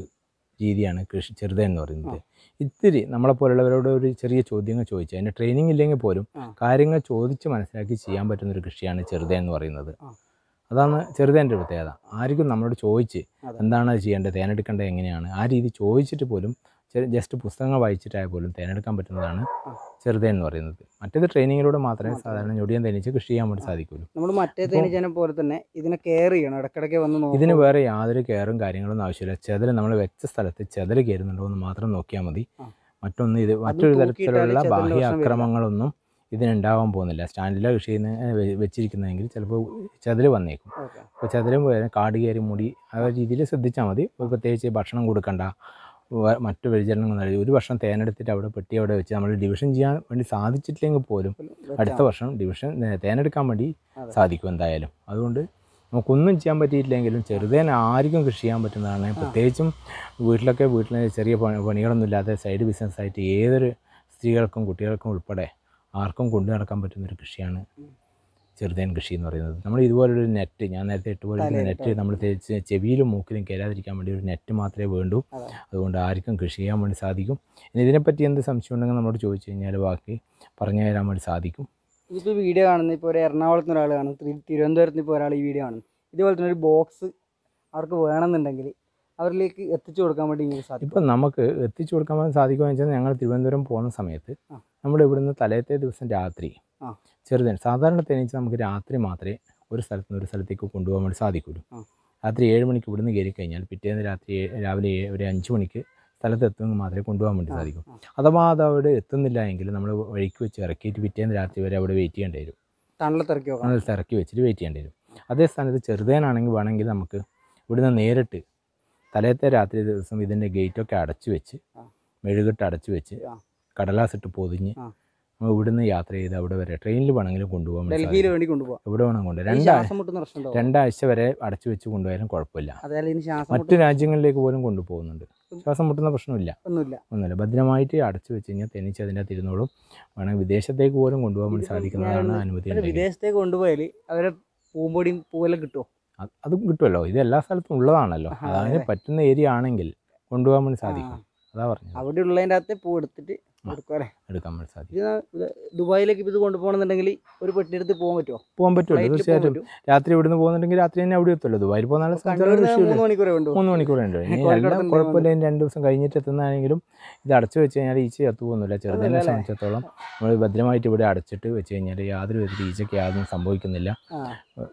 രീതിയാണ് കൃഷി ചെറുത എന്ന് പറയുന്നത് ഇത്തിരി നമ്മളെ പോലുള്ളവരോട് ഒരു ചെറിയ ചോദ്യങ്ങൾ ചോദിച്ചു അതിൻ്റെ ട്രെയിനിങ് ഇല്ലെങ്കിൽ പോലും കാര്യങ്ങൾ ചോദിച്ച് മനസ്സിലാക്കി ചെയ്യാൻ പറ്റുന്ന ഒരു കൃഷിയാണ് ചെറുത എന്ന് പറയുന്നത് അതാണ് ചെറുതേൻ്റെ പ്രത്യേകത ആർക്കും നമ്മളോട് ചോദിച്ച് എന്താണ് ചെയ്യേണ്ടത് തേനെടുക്കേണ്ടത് എങ്ങനെയാണ് ആ രീതി ചോദിച്ചിട്ട് പോലും ജസ്റ്റ് പുസ്തകങ്ങൾ വായിച്ചിട്ടായ പോലും തേനെടുക്കാൻ പറ്റുന്നതാണ് ചെറുതേ എന്ന് പറയുന്നത് മറ്റേത് ട്രെയിനിങ്ങിലൂടെ മാത്രമേ സാധാരണ ഞൊടിയൻ തേനീച്ച കൃഷി ചെയ്യാൻ വേണ്ടി സാധിക്കുകയുള്ളൂ നമ്മൾ മറ്റേ തേനീച്ചനെ പോലെ തന്നെ ഇതിനെ കെയർ ചെയ്യണം ഇടയ്ക്കിടയ്ക്ക് വന്ന് ഇതിന് വേറെ യാതൊരു കെയറും കാര്യങ്ങളും ആവശ്യമില്ല ചെതല് നമ്മൾ വെച്ച സ്ഥലത്ത് ചെതൽ കയറുന്നുണ്ടോ എന്ന് മാത്രം നോക്കിയാൽ മതി മറ്റൊന്ന് ഇത് മറ്റൊരു തരത്തിലുള്ള ബാഹ്യ അക്രമങ്ങളൊന്നും ഇതിനുണ്ടാവാൻ പോകുന്നില്ല സ്റ്റാൻഡിലെ ചെയ്യുന്ന വെച്ചിരിക്കുന്നതെങ്കിൽ ചിലപ്പോൾ ചതിര് വന്നേക്കും അപ്പോൾ ചതിരം പോയാൽ കാട് കയറി മുടി ആ രീതിയിൽ ശ്രദ്ധിച്ചാൽ മതി പ്രത്യേകിച്ച് ഭക്ഷണം കൊടുക്കണ്ട മറ്റു പരിചരണങ്ങൾ നൽകി ഒരു വർഷം തേനെടുത്തിട്ട് അവിടെ പെട്ടി അവിടെ വെച്ച് നമ്മൾ ഡിവിഷൻ ചെയ്യാൻ വേണ്ടി സാധിച്ചിട്ടില്ലെങ്കിൽ പോലും അടുത്ത വർഷം ഡിവിഷൻ തേനെടുക്കാൻ വേണ്ടി സാധിക്കും എന്തായാലും അതുകൊണ്ട് നമുക്കൊന്നും ചെയ്യാൻ പറ്റിയിട്ടില്ലെങ്കിലും ചെറുതേന ആർക്കും കൃഷി ചെയ്യാൻ പറ്റുന്നതാണ് പ്രത്യേകിച്ചും വീട്ടിലൊക്കെ വീട്ടിലെ ചെറിയ പണികളൊന്നും ഇല്ലാതെ സൈഡ് ബിസിനസ്സായിട്ട് ഏതൊരു സ്ത്രീകൾക്കും കുട്ടികൾക്കും ഉൾപ്പെടെ ആർക്കും കൊണ്ടു നടക്കാൻ പറ്റുന്ന ഒരു കൃഷിയാണ് ചെറുതേൻ കൃഷി എന്ന് പറയുന്നത് നമ്മൾ ഇതുപോലൊരു നെറ്റ് ഞാൻ നേരത്തെ ഇട്ട് പോലെ നെറ്റ് നമ്മൾ ചെവിയിലും മൂക്കിലും കയറാതിരിക്കാൻ വേണ്ടി ഒരു നെറ്റ് മാത്രമേ വേണ്ടൂ അതുകൊണ്ട് ആർക്കും കൃഷി ചെയ്യാൻ വേണ്ടി സാധിക്കും ഇനി ഇതിനെപ്പറ്റി എന്ത് സംശയം ഉണ്ടെങ്കിൽ നമ്മളോട് ചോദിച്ചു കഴിഞ്ഞാൽ ബാക്കി പറഞ്ഞു തരാൻ വേണ്ടി സാധിക്കും ഇതിപ്പോൾ വീഡിയോ കാണുന്ന ഇപ്പോൾ ഒരു എറണാകുളത്ത് ഒരാൾ കാണും തിരുവനന്തപുരത്ത് ഇപ്പോൾ ഒരാൾ ഈ വീഡിയോ കാണും ഇതുപോലെ തന്നെ ഒരു ബോക്സ് അവർക്ക് വേണമെന്നുണ്ടെങ്കിൽ അവരിലേക്ക് എത്തിച്ചു കൊടുക്കാൻ വേണ്ടി സാധിക്കും ഇപ്പം നമുക്ക് എത്തിച്ചു കൊടുക്കാൻ വേണ്ടി സാധിക്കുമെന്ന് വെച്ചാൽ ഞങ്ങൾ തിരുവനന്തപുരം പോകുന്ന സമയത്ത് നമ്മൾ ഇവിടുന്ന് തലേത്തെ ദിവസം രാത്രി ചെറുതേനീച്ച സാധാരണ തേനീച്ച നമുക്ക് രാത്രി മാത്രമേ ഒരു സ്ഥലത്ത് നിന്ന് ഒരു സ്ഥലത്തേക്ക് കൊണ്ടുപോകാൻ വേണ്ടി സാധിക്കുള്ളൂ രാത്രി ഏഴ് മണിക്ക് ഇവിടുന്ന് കയറി കഴിഞ്ഞാൽ പിറ്റേന്ന് രാത്രി രാവിലെ ഒരു അഞ്ച് മണിക്ക് സ്ഥലത്ത് എത്തുമെന്ന് മാത്രമേ കൊണ്ടുപോകാൻ വേണ്ടി സാധിക്കൂ അഥവാ അത് അവിടെ എത്തുന്നില്ല എങ്കിൽ നമ്മൾ വഴിക്ക് വെച്ച് ഇറക്കിയിട്ട് പിറ്റേന്ന് രാത്രി വരെ അവിടെ വെയിറ്റ് ചെയ്യേണ്ടി വരും തണലത്തിറക്കി തണലത്തിറക്കി വെച്ചിട്ട് വെയിറ്റ് ചെയ്യേണ്ടി വരും അതേ സ്ഥാനത്ത് ചെറുതേനാണെങ്കിൽ വേണമെങ്കിൽ നമുക്ക് ഇവിടുന്ന് നേരിട്ട് തലേത്തെ രാത്രി ദിവസം ഇതിൻ്റെ ഗേറ്റൊക്കെ അടച്ചു വെച്ച് മെഴുകിട്ട് അടച്ചു വെച്ച് കടലാസിട്ട് പൊതിഞ്ഞ് ഇവിടുന്ന് യാത്ര ചെയ്ത് അവിടെ വരെ ട്രെയിനിൽ വേണമെങ്കിലും കൊണ്ടുപോകാൻ ഡൽഹിയിൽ വേണ്ടി കൊണ്ടുപോകാം എവിടെ വേണം കൊണ്ടുപോകാം രണ്ടാഴ്ച വരെ അടച്ചു വെച്ച് കൊണ്ടുപോയാലും കുഴപ്പമില്ല മറ്റു രാജ്യങ്ങളിലേക്ക് പോലും കൊണ്ടുപോകുന്നുണ്ട് ശ്വാസം മുട്ടുന്ന പ്രശ്നമില്ല ഒന്നുമില്ല ഒന്നുമില്ല ഭദ്രമായിട്ട് അടച്ചു വെച്ച് കഴിഞ്ഞാൽ തെനിച്ച് അതിൻ്റെ തിരുന്നോളും വേണമെങ്കിൽ വിദേശത്തേക്ക് പോലും കൊണ്ടുപോകാൻ വേണ്ടി സാധിക്കുന്നതാണ് അനുമതി വിദേശത്തേക്ക് കൊണ്ടുപോയാൽ അവരെ പൂമ്പൊടിയും പൂവെല്ലാം കിട്ടുമോ അതും കിട്ടുമല്ലോ ഇത് എല്ലാ സ്ഥലത്തും ഉള്ളതാണല്ലോ അതായത് പറ്റുന്ന ഏരിയ ആണെങ്കിൽ കൊണ്ടുപോകാൻ വേണ്ടി സാധിക്കും അതാ അവിടെ ഉള്ളതിൻ്റെ അകത്ത് പൂ എടുത്തിട്ട് എടുക്കാൻ ദുബായിലേക്ക് ഇത് കൊണ്ടുപോകണമെന്നുണ്ടെങ്കിൽ ഒരു പെട്ടിയെടുത്ത് പോകാൻ പറ്റുമോ പോകാൻ പറ്റുമോ തീർച്ചയായിട്ടും രാത്രി ഇവിടുന്ന് പോകുന്നുണ്ടെങ്കിൽ രാത്രി തന്നെ അവിടെ എത്തുമല്ലോ ദുബായിൽ പോകുന്ന മൂന്ന് മണിക്കൂറേ ഉണ്ട് മൂന്ന് മണിക്കൂറേ ഉണ്ട് കുഴപ്പമില്ല രണ്ട് ദിവസം കഴിഞ്ഞിട്ട് എത്തുന്നതാണെങ്കിലും ഇത് അടച്ചു വെച്ച് കഴിഞ്ഞാൽ ഈച്ച ചത്തു പോകുന്നില്ല ചെറുതിനെ സംബന്ധിച്ചിടത്തോളം നമ്മൾ ഭദ്രമായിട്ട് ഇവിടെ അടച്ചിട്ട് വെച്ച് കഴിഞ്ഞാൽ യാതൊരു വിധത്തിൽ ഈച്ചയ്ക്ക് യാതൊന്നും സംഭവിക്കുന്നില്ല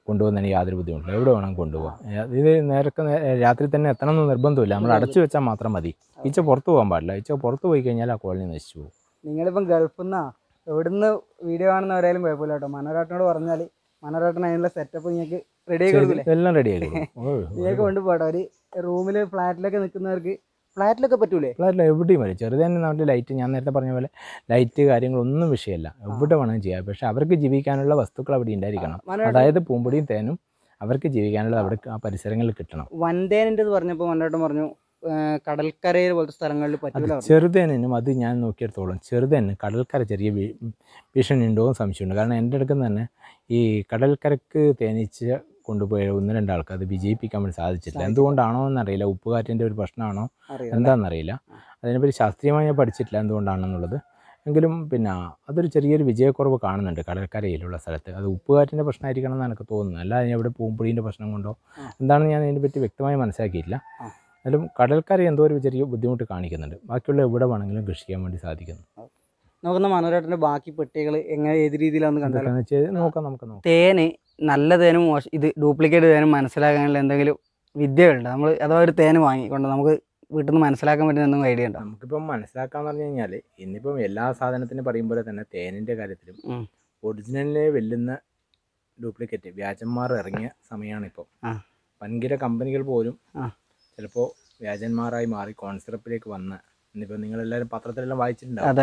കൊണ്ടുപോകുന്നതിന് യാതൊരു ബുദ്ധിമുട്ടില്ല എവിടെ വേണം കൊണ്ടുപോകാം ഇത് നേരൊക്കെ രാത്രി തന്നെ എത്തണം എന്ന് നിർബന്ധമില്ല നമ്മൾ അടച്ചു വെച്ചാൽ മാത്രം മതി ഈച്ച പുറത്തു പോകാൻ പാടില്ല ഈച്ച പുറത്തു പോയി കഴിഞ്ഞാൽ ആ കോളനി നശിച്ചു പോകും നിങ്ങളിപ്പം ഗൾഫിൽ നിന്നാ എവിടുന്ന് വീഡിയോ കാണുന്നവരായാലും കുഴപ്പമില്ല കേട്ടോ മനോരാട്ടനോട് പറഞ്ഞാൽ മനോരാട്ടൻ അതിനുള്ള സെറ്റപ്പ് നിങ്ങൾക്ക് റെഡി ആക്കി എല്ലാം റെഡി ആക്കി നിങ്ങൾക്ക് കൊണ്ടുപോകട്ടോ ഒരു റൂമിൽ ഫ്ലാറ്റിലൊക്കെ നിൽക്കുന്നവർക്ക് ഫ്ലാറ്റിലൊക്കെ പറ്റൂലേ ഫ്ലാറ്റിൽ എവിടെയും വരും ചെറുതേ നമ്മുടെ ലൈറ്റ് ഞാൻ നേരത്തെ പറഞ്ഞ പോലെ ലൈറ്റ് കാര്യങ്ങളൊന്നും വിഷയമല്ല എവിടെ വേണമെങ്കിലും ചെയ്യാം പക്ഷെ അവർക്ക് ജീവിക്കാനുള്ള വസ്തുക്കൾ അവിടെ ഉണ്ടായിരിക്കണം അതായത് പൂമ്പൊടിയും തേനും അവർക്ക് ജീവിക്കാനുള്ള അവിടെ ആ പരിസരങ്ങളിൽ കിട്ടണം വൻതേനിൻ്റെ പറഞ്ഞപ്പോൾ മനോട്ടം പറഞ്ഞു കടൽക്കരയിൽ പോലത്തെ സ്ഥലങ്ങളിൽ പറ്റില്ല ചെറുതേനും അത് ഞാൻ നോക്കിയെടുത്തോളം ചെറുതേന് കടൽക്കര ചെറിയ ഭീഷണി ഉണ്ടോ എന്ന് സംശയമുണ്ട് കാരണം എൻ്റെ അടുക്കുന്ന തന്നെ ഈ കടൽക്കരക്ക് തേനീച്ച കൊണ്ടുപോയ ഒന്ന് രണ്ടാൾക്ക് അത് വിജയിപ്പിക്കാൻ വേണ്ടി സാധിച്ചിട്ടില്ല എന്തുകൊണ്ടാണോ എന്നറിയില്ല ഉപ്പുകാറ്റിൻ്റെ ഒരു പ്രശ്നമാണോ എന്താണെന്നറിയില്ല അതിനെപ്പറ്റി ശാസ്ത്രീയമായി ഞാൻ പഠിച്ചിട്ടില്ല എന്തുകൊണ്ടാണെന്നുള്ളത് എങ്കിലും പിന്നെ അതൊരു ചെറിയൊരു വിജയക്കുറവ് കാണുന്നുണ്ട് കടൽക്കരയിലുള്ള സ്ഥലത്ത് അത് ഉപ്പുകാറ്റിൻ്റെ പ്രശ്നമായിരിക്കണം എന്നാണ് എനിക്ക് തോന്നുന്നത് അല്ല ഞാൻ ഇവിടെ പൂമ്പുഴീൻ്റെ പ്രശ്നം കൊണ്ടോ എന്താണെന്ന് ഞാൻ പറ്റി വ്യക്തമായി മനസ്സിലാക്കിയിട്ടില്ല എന്നാലും കടൽക്കര എന്തോ ഒരു ചെറിയ ബുദ്ധിമുട്ട് കാണിക്കുന്നുണ്ട് ബാക്കിയുള്ള എവിടെ വേണമെങ്കിലും കൃഷി ചെയ്യാൻ വേണ്ടി സാധിക്കുന്നു നോക്കുന്ന മനോരേട്ടൻ്റെ ബാക്കി പെട്ടികൾ എങ്ങനെ ഏത് രീതിയിലാണെന്ന് വെച്ചാൽ നോക്കാം നമുക്ക് നോക്കാം തേനെ നല്ലതേനും മോശ ഇത് ഡ്യൂപ്ലിക്കേറ്റ് തേനും മനസ്സിലാക്കാനുള്ള എന്തെങ്കിലും വിദ്യകളുണ്ട് നമ്മൾ അഥവാ ഒരു തേൻ വാങ്ങിക്കൊണ്ട് നമുക്ക് വീട്ടിൽ നിന്ന് മനസ്സിലാക്കാൻ പറ്റുന്ന എന്തെങ്കിലും ഐഡിയ ഉണ്ടോ നമുക്കിപ്പം മനസ്സിലാക്കാന്ന് പറഞ്ഞു കഴിഞ്ഞാൽ ഇന്നിപ്പം എല്ലാ സാധനത്തിനും പറയുമ്പോൾ തന്നെ തേനിൻ്റെ കാര്യത്തിലും ഒറിജിനലിനെ വെല്ലുന്ന ഡ്യൂപ്ലിക്കേറ്റ് വ്യാജന്മാർ ഇറങ്ങിയ സമയമാണ് ഇപ്പോൾ വൻകിട കമ്പനികൾ പോലും ചിലപ്പോൾ വ്യാജന്മാരായി മാറി കോൺസെപ്റ്റിലേക്ക് വന്ന നിങ്ങൾ എല്ലാരും പത്രത്തിലെല്ലാം വായിച്ചിട്ടുണ്ടാവും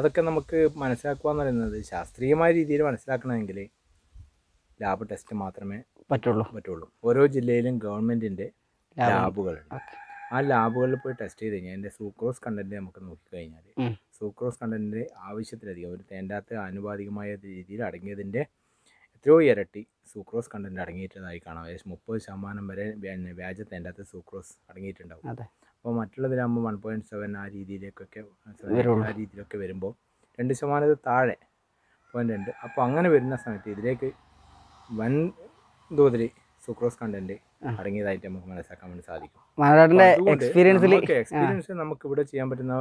അതൊക്കെ നമുക്ക് മനസ്സിലാക്കുക എന്ന് പറയുന്നത് ശാസ്ത്രീയമായ രീതിയിൽ മനസ്സിലാക്കണമെങ്കിൽ ലാബ് ടെസ്റ്റ് മാത്രമേ പറ്റുള്ളൂ പറ്റുള്ളൂ ഓരോ ജില്ലയിലും ഗവൺമെന്റിന്റെ ലാബുകളുണ്ട് ആ ലാബുകളിൽ പോയി ടെസ്റ്റ് ചെയ്ത് കഴിഞ്ഞാൽ അതിന്റെ സൂക്രോസ് കണ്ടന്റ് നമുക്ക് നോക്കിക്കഴിഞ്ഞാൽ സൂക്രോസ് കണ്ടന്റ് ആവശ്യത്തിലധികം ഒരു തേണ്ടാത്ത ആനുപാതികമായ രീതിയിൽ അടങ്ങിയതിന്റെ എത്രയോ ഇരട്ടി സൂക്രോസ് കണ്ടന്റ് അടങ്ങിയിട്ടതായി കാണാം ഏകദേശം മുപ്പത് ശതമാനം വരെ വ്യാജ തേണ്ടാത്ത സൂക്രോസ് അടങ്ങിയിട്ടുണ്ടാവും അപ്പോൾ മറ്റുള്ളതിലാകുമ്പോൾ വൺ പോയിൻറ്റ് സെവൻ ആ രീതിയിലേക്കൊക്കെ ആ രീതിയിലൊക്കെ വരുമ്പോൾ രണ്ട് ശതമാനത്തിൽ താഴെ പോയിൻ്റ് രണ്ട് അപ്പോൾ അങ്ങനെ വരുന്ന സമയത്ത് ഇതിലേക്ക് വൻ തോതിൽ സുക്രോസ് കണ്ടന്റ് അടങ്ങിയതായിട്ട് നമുക്ക് മനസ്സിലാക്കാൻ വേണ്ടി സാധിക്കും എക്സ്പീരിയൻസിൽ എക്സ്പീരിയൻസ് നമുക്ക് ഇവിടെ ചെയ്യാൻ പറ്റുന്ന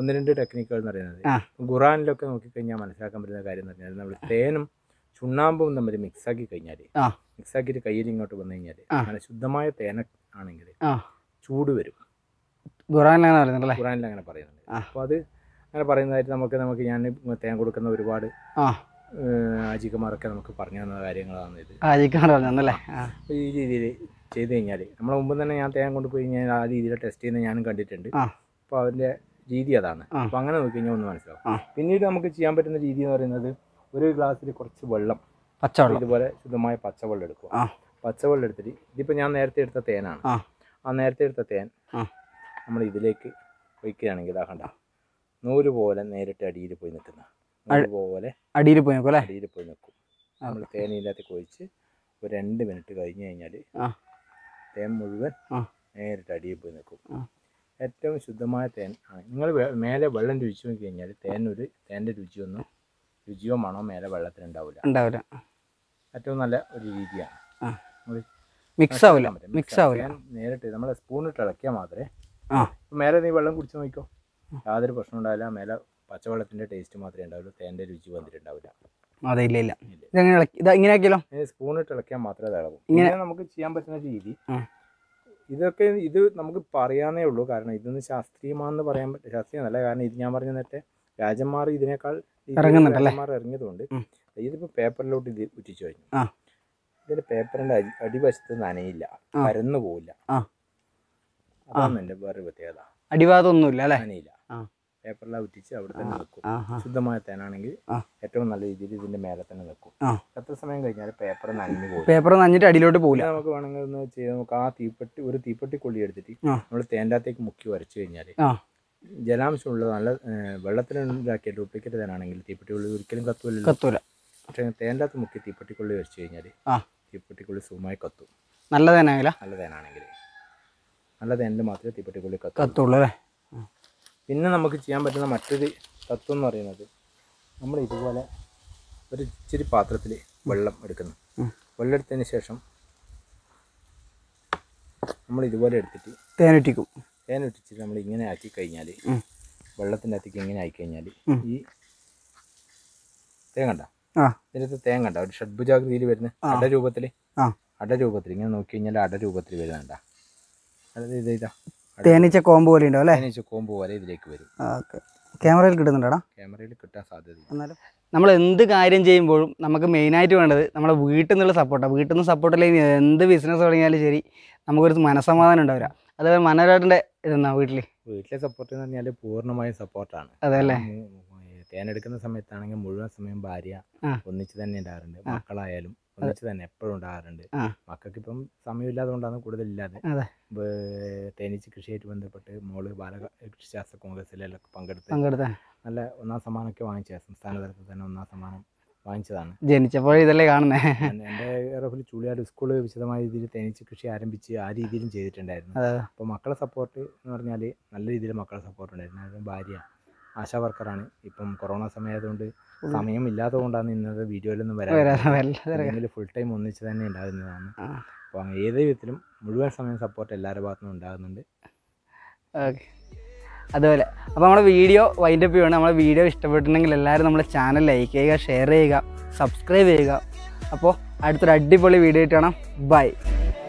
ഒന്ന് രണ്ട് ടെക്നിക്കുകൾ എന്ന് പറയുന്നത് ഖുറാനിലൊക്കെ നോക്കിക്കഴിഞ്ഞാൽ മനസ്സിലാക്കാൻ പറ്റുന്ന കാര്യം എന്ന് പറഞ്ഞാൽ നമ്മൾ തേനും ചുണ്ണാമ്പും തമ്മിൽ മിക്സ് ആക്കി കഴിഞ്ഞാൽ മിക്സ് ആക്കിയിട്ട് കയ്യിൽ ഇങ്ങോട്ട് വന്നു കഴിഞ്ഞാൽ അങ്ങനെ ശുദ്ധമായ തേന ആണെങ്കിൽ ചൂട് വരും ഖുറാനിലങ്ങനെ പറയുന്നത് അല്ലേ അങ്ങനെ പറയുന്നുണ്ട് അപ്പോൾ അത് അങ്ങനെ പറയുന്നതായിട്ട് നമുക്ക് നമുക്ക് ഞാൻ തേൻ കൊടുക്കുന്ന ഒരുപാട് ആജിക്കന്മാരൊക്കെ നമുക്ക് പറഞ്ഞു തന്ന കാര്യങ്ങളാണ് ഇത് ആജിക്കന്മാരല്ലേ ഈ രീതിയിൽ ചെയ്ത് കഴിഞ്ഞാൽ നമ്മളെ മുമ്പ് തന്നെ ഞാൻ തേൻ കൊണ്ടുപോയി കഴിഞ്ഞാൽ ആ രീതിയിൽ ടെസ്റ്റ് ചെയ്യുന്നത് ഞാനും കണ്ടിട്ടുണ്ട് അപ്പോൾ അതിൻ്റെ രീതി അതാണ് അപ്പോൾ അങ്ങനെ നോക്കി കഴിഞ്ഞാൽ ഒന്ന് മനസ്സിലാവും പിന്നീട് നമുക്ക് ചെയ്യാൻ പറ്റുന്ന രീതി എന്ന് പറയുന്നത് ഒരു ഗ്ലാസ്സിൽ കുറച്ച് വെള്ളം പച്ചവെള്ളം ഇതുപോലെ ശുദ്ധമായ പച്ചവെള്ളം എടുക്കുക പച്ചവെള്ളം എടുത്തിട്ട് ഇതിപ്പോൾ ഞാൻ നേരത്തെ എടുത്ത തേനാണ് ആ നേരത്തെ എടുത്ത തേൻ നമ്മൾ ഇതിലേക്ക് ഒഴിക്കുകയാണെങ്കിൽ ഇതാ കണ്ട നൂല് പോലെ നേരിട്ട് അടിയിൽ പോയി നിൽക്കുന്ന നൂല് പോലെ അടിയിൽ പോയി നിൽക്കും അടിയിൽ പോയി നിൽക്കും നമ്മൾ തേനയില്ലാത്ത കൊഴിച്ച് ഒരു രണ്ട് മിനിറ്റ് കഴിഞ്ഞ് കഴിഞ്ഞാൽ തേൻ മുഴുവൻ നേരിട്ട് അടിയിൽ പോയി നിൽക്കും ഏറ്റവും ശുദ്ധമായ തേൻ ആണ് നിങ്ങൾ മേലെ വെള്ളം രുചിച്ച് നോക്കി കഴിഞ്ഞാൽ തേൻ ഒരു തേൻ്റെ രുചിയൊന്നും രുചിയോ മണോ മേലെ വെള്ളത്തിൽ ഉണ്ടാവില്ല ഉണ്ടാവില്ല ഏറ്റവും നല്ല ഒരു രീതിയാണ് മിക്സ് ആവില്ല മിക്സ് ആവില്ല നേരിട്ട് നമ്മൾ സ്പൂണിട്ട് ഇളക്കിയാൽ മാത്രമേ മേലെ നീ വെള്ളം കുടിച്ചു നോക്കിക്കോ യാതൊരു പ്രശ്നം ഉണ്ടാവില്ല മേലെ പച്ചവെള്ളത്തിന്റെ ടേസ്റ്റ് മാത്രമേ ഉണ്ടാവുള്ളൂ തേന്റെ രുചി വന്നിട്ടുണ്ടാവില്ല അതെ ഇല്ല ഇല്ല ഇതെങ്ങനെ ഇത് ഇങ്ങനെ സ്പൂൺ ഇട്ട് ഇളക്കിയാൽ മാത്രമേ തിളക്കും ഇങ്ങനെ നമുക്ക് ചെയ്യാൻ പറ്റുന്ന രീതി ഇതൊക്കെ ഇത് നമുക്ക് പറയാനേ ഉള്ളൂ കാരണം ഇതൊന്ന് ശാസ്ത്രീയമാണെന്ന് പറയാൻ പറ്റും ശാസ്ത്രീയമല്ല കാരണം ഇത് ഞാൻ പറഞ്ഞ നേരത്തെ രാജന്മാർ ഇതിനേക്കാൾ രാജന്മാർ ഇറങ്ങിയതുകൊണ്ട് ഇതിപ്പോ പേപ്പറിലോട്ട് ഇത് ഉറ്റിച്ചു കഴിഞ്ഞു ഇതിന്റെ പേപ്പറിന്റെ അടിവശത്ത് നനയില്ല പരന്നു പോവില്ല അതാണെന്റെ വേറെ പ്രത്യേകത അടിവാദമൊന്നുമില്ല അല്ലേ അവിടെ തന്നെ ശുദ്ധമായ തേനാണെങ്കിൽ ഏറ്റവും നല്ല രീതിയിൽ ഇതിന്റെ മേലെ തന്നെ നിൽക്കും എത്ര സമയം കഴിഞ്ഞാൽ പേപ്പർ നനഞ്ഞു പോകും പേപ്പർ നനഞ്ഞിട്ട് അടിയിലോട്ട് പോകില്ല നമുക്ക് വേണമെങ്കിൽ ഒന്ന് ചെയ്ത് നമുക്ക് ആ തീപ്പെട്ടി ഒരു തീപ്പെട്ടി കൊള്ളി എടുത്തിട്ട് നമ്മൾ തേൻ്റെ അകത്തേക്ക് മുക്കി വരച്ചു കഴിഞ്ഞാൽ ജലാംശമുള്ള നല്ല വെള്ളത്തിലുണ്ടാക്കിയ ഡ്യൂപ്ലിക്കേറ്റ് തേനാണെങ്കിൽ തീപ്പെട്ടി കൊള്ളി ഒരിക്കലും കത്തൂല കത്തൂല പക്ഷേ തേൻ്റെ മുക്കി തീപ്പെട്ടി കൊള്ളി വരച്ചു കഴിഞ്ഞാൽ തീപ്പെട്ടി കൊള്ളി സുഖമായി കത്തും നല്ല തേനാകില്ല നല്ല തേനാണെങ്കിൽ നല്ല തേനിൽ മാത്രമേ തീപ്പെട്ടിക്കുള്ളി കത്തുള്ളൂ അല്ലേ പിന്നെ നമുക്ക് ചെയ്യാൻ പറ്റുന്ന മറ്റൊരു തത്വം എന്ന് പറയുന്നത് നമ്മൾ ഇതുപോലെ ഒരു ഇച്ചിരി പാത്രത്തിൽ വെള്ളം എടുക്കുന്നു വെള്ളം എടുത്തതിന് ശേഷം നമ്മൾ ഇതുപോലെ എടുത്തിട്ട് തേനൊട്ടിക്കും തേനൊട്ടിച്ചിട്ട് നമ്മൾ ഇങ്ങനെ ആക്കി കഴിഞ്ഞാൽ വെള്ളത്തിൻ്റെ അകത്തേക്ക് ഇങ്ങനെ ആക്കി കഴിഞ്ഞാൽ ഈ തേങ്ങണ്ട ഇതിനകത്ത് തേങ്ങണ്ട ഒരു ഷഡ്ഭുജാകൃതിയിൽ വരുന്ന അടരൂപത്തിൽ അടരൂപത്തിൽ ഇങ്ങനെ നോക്കി കഴിഞ്ഞാൽ അടരൂപത്തിൽ വരുന്നുണ്ടാ തേനീച്ച കോമ്പ് പോലെ ഉണ്ടാവും അല്ലേ തേനീച്ച കോമ്പ് പോലെ ഇതിലേക്ക് വരും ഓക്കെ ക്യാമറയിൽ കിട്ടുന്നുണ്ടോടാ ക്യാമറയിൽ കിട്ടാൻ സാധ്യത നമ്മൾ എന്ത് കാര്യം ചെയ്യുമ്പോഴും നമുക്ക് മെയിനായിട്ട് വേണ്ടത് നമ്മുടെ വീട്ടിൽ നിന്നുള്ള സപ്പോർട്ടാണ് വീട്ടിൽ നിന്ന് സപ്പോർട്ട് അല്ലെങ്കിൽ എന്ത് ബിസിനസ് തുടങ്ങിയാലും ശരി നമുക്കൊരു മനസമാധാനം ഉണ്ടാവില്ല അതേപോലെ മനോരാട്ടിൻ്റെ ഇതെന്നാ വീട്ടിൽ വീട്ടിലെ സപ്പോർട്ട് എന്ന് പറഞ്ഞാൽ പൂർണ്ണമായും സപ്പോർട്ടാണ് അതല്ലേ തേനെടുക്കുന്ന സമയത്താണെങ്കിൽ മുഴുവൻ സമയം ഭാര്യ ഒന്നിച്ച് തന്നെ ഉണ്ടാകാറുണ്ട് മക്കളായാലും ഒന്നിച്ച് തന്നെ എപ്പോഴും ഉണ്ടാകാറുണ്ട് മക്കൾക്ക് ഇപ്പം സമയമില്ലാതുകൊണ്ടാണ് കൂടുതലില്ലാതെ തേനീച്ച കൃഷിയായിട്ട് ബന്ധപ്പെട്ട് മോള് കൃഷിശാസ്ത്ര കോൺഗ്രസിലൊക്കെ പങ്കെടുത്ത് നല്ല ഒന്നാം സമ്മാനമൊക്കെ വാങ്ങിച്ച സംസ്ഥാന തലത്തിൽ തന്നെ ഒന്നാം സമ്മാനം വാങ്ങിച്ചതാണ് ജനിച്ചപ്പോൾ ഇതല്ലേ കാണുന്നേ എൻ്റെ റഫിൽ ചുള്ളിയാട് സ്കൂള് വിശദമായ രീതിയിൽ തേനീച്ച കൃഷി ആരംഭിച്ച് ആ രീതിയിലും ചെയ്തിട്ടുണ്ടായിരുന്നു അപ്പോൾ മക്കളെ സപ്പോർട്ട് എന്ന് പറഞ്ഞാൽ നല്ല രീതിയിൽ മക്കളെ സപ്പോർട്ട് ഉണ്ടായിരുന്നു അതും ഭാര്യ ആശാ വർക്കറാണ് ഇപ്പം കൊറോണ സമയമായതുകൊണ്ട് ഇല്ലാത്തത് കൊണ്ടാണ് ഇന്നത്തെ വീഡിയോയിലൊന്നും വരാൻ ഫുൾ ടൈം ഒന്നിച്ച് തന്നെ ഉണ്ടാകുന്നതാണ് അപ്പോൾ ഏത് വിധത്തിലും മുഴുവൻ സമയം സപ്പോർട്ട് എല്ലാവരുടെ ഭാഗത്തുനിന്നും ഉണ്ടാകുന്നുണ്ട് ഓക്കെ അതുപോലെ അപ്പോൾ നമ്മുടെ വീഡിയോ വൈൻഡ് അപ്പ് ചെയ്യണം നമ്മുടെ വീഡിയോ ഇഷ്ടപ്പെട്ടിട്ടുണ്ടെങ്കിൽ എല്ലാവരും നമ്മുടെ ചാനൽ ലൈക്ക് ചെയ്യുക ഷെയർ ചെയ്യുക സബ്സ്ക്രൈബ് ചെയ്യുക അപ്പോൾ അടുത്തൊരു അടിപൊളി വീഡിയോ ആയിട്ട് കാണാം ബൈ